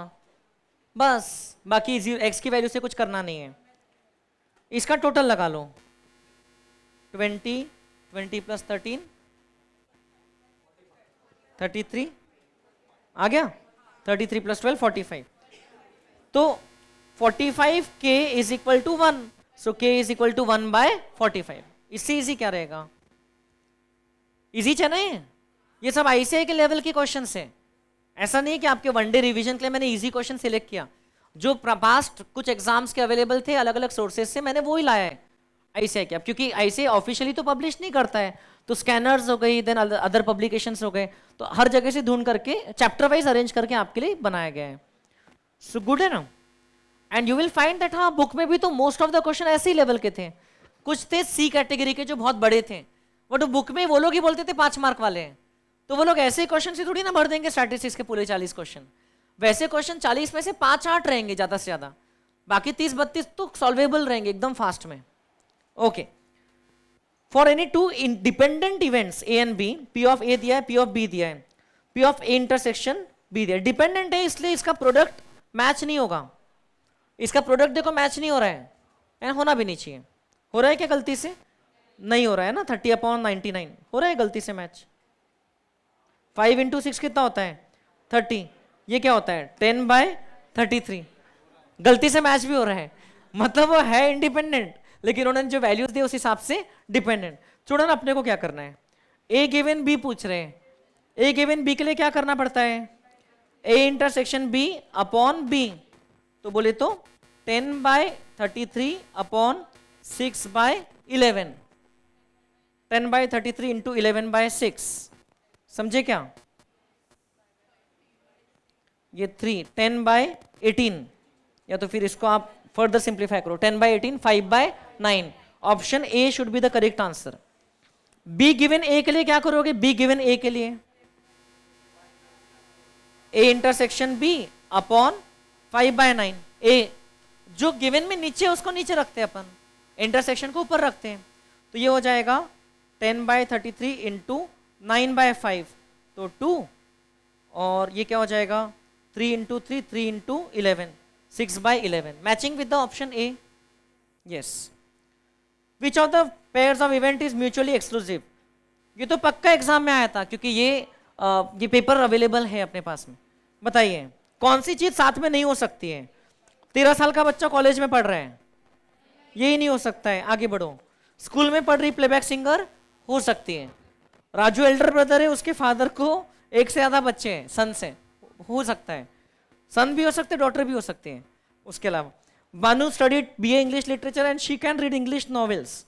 बस बाकी एक्स की वैल्यू से कुछ करना नहीं है इसका टोटल लगा लो twenty twenty plus thirteen thirty three आ गया thirty three plus twelve forty five तो forty five K is equal to one so K is equal to one by forty five इससे इजी क्या रहेगा इजी चना है ये सब आईसीआई के लेवल के क्वेश्चन है ऐसा नहीं कि आपके वन डे रिविजन के लिए मैंने इजी क्वेश्चन सिलेक्ट किया जो प्रपास्ट कुछ एग्जाम्स के अवेलेबल थे अलग अलग सोर्सेज से मैंने वो ही लाया है ऐसे क्या क्योंकि ऐसे ऑफिशियली तो पब्लिश नहीं करता है तो स्कैनर्स हो गई देन अदर पब्लिकेशंस हो गए तो हर जगह से ढूंढ करके चैप्टर वाइज अरेंज करके आपके लिए बनाया गया है सो गुड है ना and you will find that हाँ बुक में भी तो मोस्ट ऑफ द क्वेश्चन ऐसे ही लेवल के थे कुछ थे सी कैटेगरी के जो बहुत बड़े थे बट बुक में वो लोग ही बोलते थे पांच मार्क वाले तो वो लोग ऐसे क्वेश्चन से थोड़ी ना भर देंगे स्ट्रैटेजीज के पूरे चालीस क्वेश्चन वैसे क्वेश्चन 40 में से पांच आठ रहेंगे ज्यादा से ज्यादा बाकी 30 बत्तीस तो सॉल्वेबल रहेंगे एकदम फास्ट में okay for any two dependent events A and B P of A दिया है पी ऑफ बी दिया है P of A intersection B दिया डिपेंडेंट है इसलिए इसका प्रोडक्ट मैच नहीं होगा इसका प्रोडक्ट देखो मैच नहीं हो रहा है एंड होना भी नहीं चाहिए हो रहा है क्या गलती से नहीं हो रहा है ना थर्टी अपॉन नाइनटी नाइन हो रहा है गलती से मैच फाइव इंटू सिक्स कितना होता है थर्टी ये क्या होता है टेन बाय थर्टी थ्री गलती से मैच भी हो रहा है मतलब वो है इंडिपेंडेंट लेकिन उन्होंने जो वैल्यूज दिए उस हिसाब से डिपेंडेंट चुड़न अपने को क्या करना है ए गिवन बी पूछ रहे हैं ए गिवन बी के लिए क्या करना पड़ता है A intersection B upon B तो बोले तो ten by thirty three upon six by eleven ten by thirty three into eleven by six समझे क्या ये थ्री टेन बाय एटीन या तो फिर इसको आप फर्दर सिंप्लीफाई करो ten by eighteen five by nine option A should be the correct answer B given A के लिए क्या करोगे बी गिवन ए के लिए A intersection B upon five by nine A जो गिवन में नीचे उसको नीचे रखते हैं अपन इंटरसेक्शन को ऊपर रखते हैं तो ये हो जाएगा ten by thirty three into nine by five तो टू और ये क्या हो जाएगा 3 into 3, 3 into 11, 6 by 11. Matching with the option A? Yes. Which of the pairs of event is mutually exclusive? ये तो पक्का एग्जाम में आया था क्योंकि ये आ, ये पेपर अवेलेबल है अपने पास में बताइए कौन सी चीज़ साथ में नहीं हो सकती है तेरह साल का बच्चा कॉलेज में पढ़ रहा है यही नहीं हो सकता है आगे बढ़ो स्कूल में पढ़ रही प्लेबैक सिंगर हो सकती है राजू एल्डर ब्रदर है उसके फादर को एक से ज़्यादा बच्चे हैं सन्स हैं हो सकता है सन भी हो सकते हैं डॉटर भी हो सकते हैं उसके अलावा Banu studied B A English literature and she can read English novels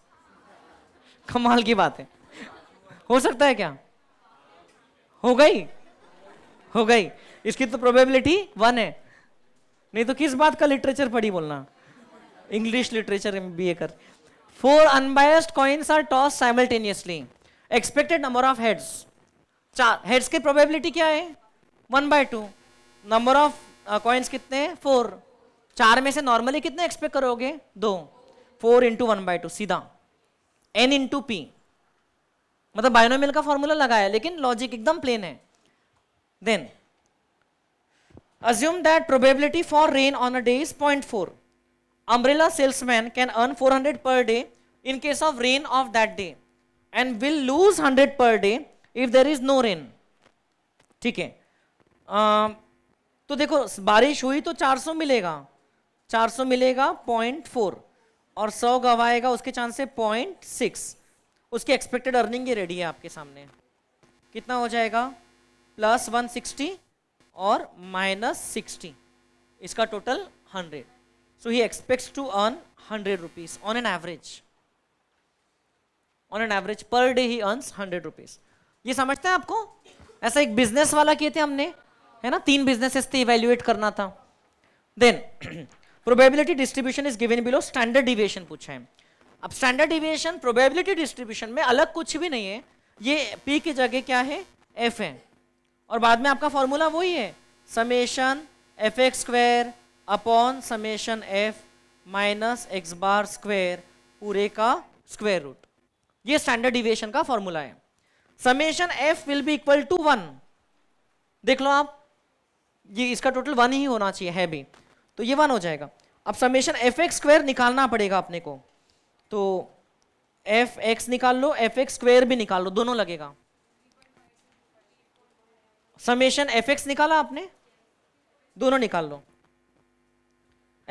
कमाल की बात है हो सकता है क्या हो गई हो गई इसकी तो प्रोबेबिलिटी वन है नहीं तो किस बात का लिटरेचर पढ़ी बोलना इंग्लिश लिटरेचर में बी ए कर four unbiased coins are toss simultaneously expected number of heads चार हेड्स की प्रोबेबिलिटी क्या है one by two number of coins कितने हैं फोर चार में से नॉर्मली कितने एक्सपेक्ट करोगे दो four into one by two सीधा एन इंटू पी मतलब बायोनोमिल का फॉर्मूला लगाया लेकिन लॉजिक एकदम प्लेन है then assume that probability for rain on a day is point four umbrella salesman can earn four hundred per day in case of rain of that day and will lose hundred per day if there is no rain ठीक है आ, तो देखो बारिश हुई तो 400 मिलेगा 400 मिलेगा point four और 100 गवाएगा उसके चांस है पॉइंट सिक्स उसकी एक्सपेक्टेड अर्निंग ये रेडी है आपके सामने कितना हो जाएगा प्लस वन सिक्सटी और माइनस सिक्सटी इसका total hundred so he expects to earn hundred rupees on an average on an average per day he earns hundred rupees ये समझते हैं आपको ऐसा एक बिजनेस वाला किए थे हमने है ना तीन बिजनेसेस थे इवेल्युएट करना था then probability distribution is given below standard deviation पूछा है अब स्टैंडर्ड डिविएशन प्रोबेबिलिटी डिस्ट्रीब्यूशन में अलग कुछ भी नहीं है ये पी की जगह क्या है एफ है और बाद में आपका फॉर्मूला वही है summation F X square upon summation F minus X bar square पूरे का स्क्वायर रूट ये स्टैंडर्ड डिविएशन का फॉर्मूला है summation F will be equal to one देख लो आप ये इसका टोटल वन ही होना चाहिए है भी तो ये वन हो जाएगा अब समेशन एफ एक्स स्क्वायर निकालना पड़ेगा अपने को तो एफ एक्स निकाल लो एफ एक्स स्क्वायर भी निकाल लो दोनों लगेगा समेशन एफ एक्स निकाला आपने दोनों निकाल लो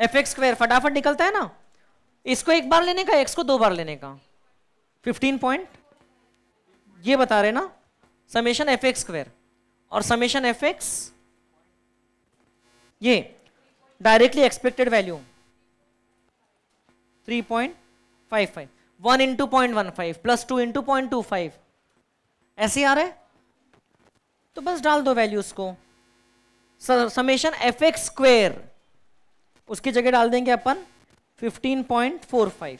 एफ एक्स स्क्वायर फटाफट निकलता है ना इसको एक बार लेने का एक्स को दो बार लेने का फिफ्टीन पॉइंट ये बता रहे ना समेशन एफ एक्स स्क्वायर और समेशन एफ एक्स ये directly expected value 3.55 one into point one five plus two into point two five ऐसे आ रहा है तो बस डाल दो वैल्यूज को समेशन एफ एक्स स्क्वेयर उसकी जगह डाल देंगे अपन 15.45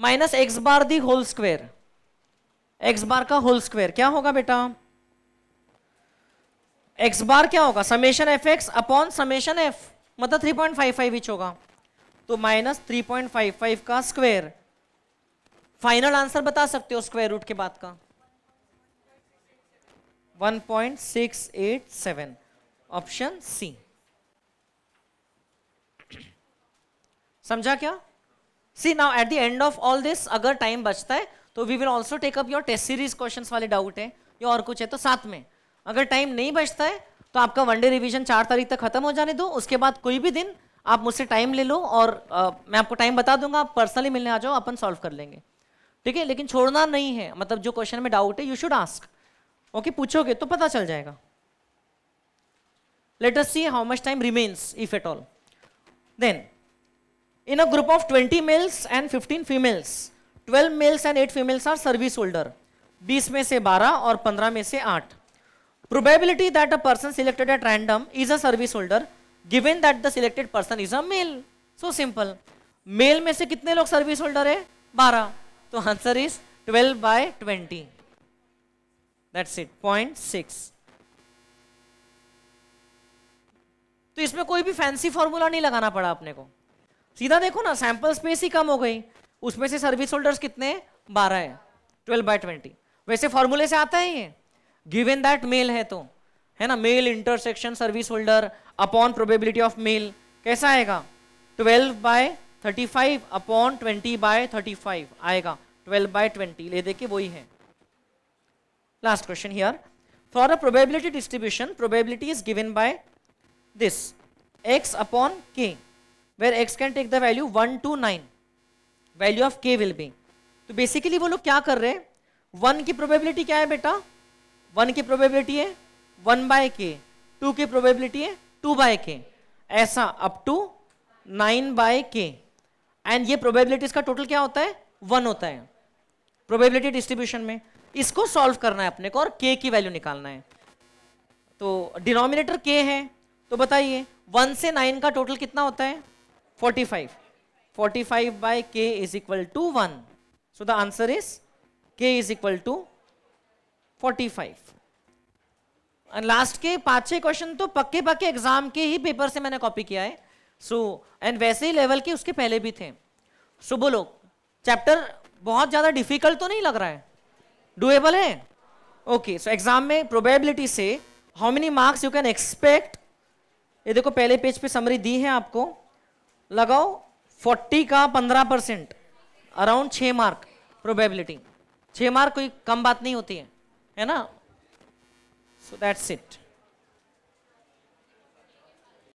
minus X bar the whole square X bar का होल स्क्वेयर क्या होगा बेटा एक्स बार क्या होगा summation F X upon summation F मतलब three point five five each होगा तो minus three point five five का स्क्वेयर फाइनल आंसर बता सकते हो स्क्वायर रूट के बाद का 1.687 ऑप्शन सी समझा क्या C now at the end of all this अगर टाइम बचता है तो we will also take up your test series question वाले डाउट है या और कुछ है तो साथ में अगर टाइम नहीं बचता है तो आपका वनडे रिविजन चार तारीख तक खत्म हो जाने दो उसके बाद कोई भी दिन आप मुझसे टाइम ले लो और आ, मैं आपको टाइम बता दूंगा आप पर्सनली मिलने आ जाओ अपन सॉल्व कर लेंगे ठीक है लेकिन छोड़ना नहीं है मतलब जो क्वेश्चन में डाउट है यू शुड आस्क ओके पूछोगे तो पता चल जाएगा let us see how much time remains if at all then in a group of 20 males and 15 females 12 males and 8 females are service holder 20 में से 12 और 15 में से आठ probability that a person selected at random is a service holder given that the selected person is a male so simple male mein se kitne log service holder hai 12 तो answer is 12 by 20 that's it point six तो इसमें कोई भी fancy formula नहीं लगाना पड़ा अपने को सीधा देखो ना सैंपल स्पेस ही कम हो गई उसमें से सर्विस होल्डर्स कितने 12 है ट्वेल्व बाय ट्वेंटी वैसे फॉर्मूले से आता है ये गिवन दैट मेल है तो है ना male intersection service holder upon probability of male कैसा आएगा 12 बाय 35 अपॉन 20 बाय 35 आएगा 12 बाय 20 ले देखिए वही है last question here for a probability distribution probability is given by this X upon K where X can take the value one two nine value of K will be तो basically वो लोग क्या कर रहे हैं वन की probability क्या है बेटा वन की प्रोबेबिलिटी है वन बाय के टू की प्रोबेबिलिटी है टू बाय के ऐसा up to nine by k and ये प्रोबेबिलिटीज का टोटल क्या होता है वन होता है प्रोबेबिलिटी डिस्ट्रीब्यूशन में इसको सॉल्व करना है अपने को और के की वैल्यू निकालना है तो डिनोमिनेटर के है तो बताइए वन से नाइन का टोटल कितना होता है forty five forty five by k is equal to one so the answer is k is equal to forty five last के पाँच छह क्वेश्चन तो पक्के पक्के एग्जाम के ही पेपर से मैंने कॉपी किया है सो so, एंड वैसे ही लेवल के उसके पहले भी थे सो so, बोलो चैप्टर बहुत ज़्यादा डिफिकल्ट तो नहीं लग रहा है डुएबल है ओके सो एग्जाम में प्रोबेबिलिटी से how many marks you can expect ये देखो पहले पेज पे समरी दी है आपको लगाओ 40 का 15 परसेंट अराउंड छ मार्क प्रोबेबिलिटी छ मार्क कोई कम बात नहीं होती है है ना So that's it.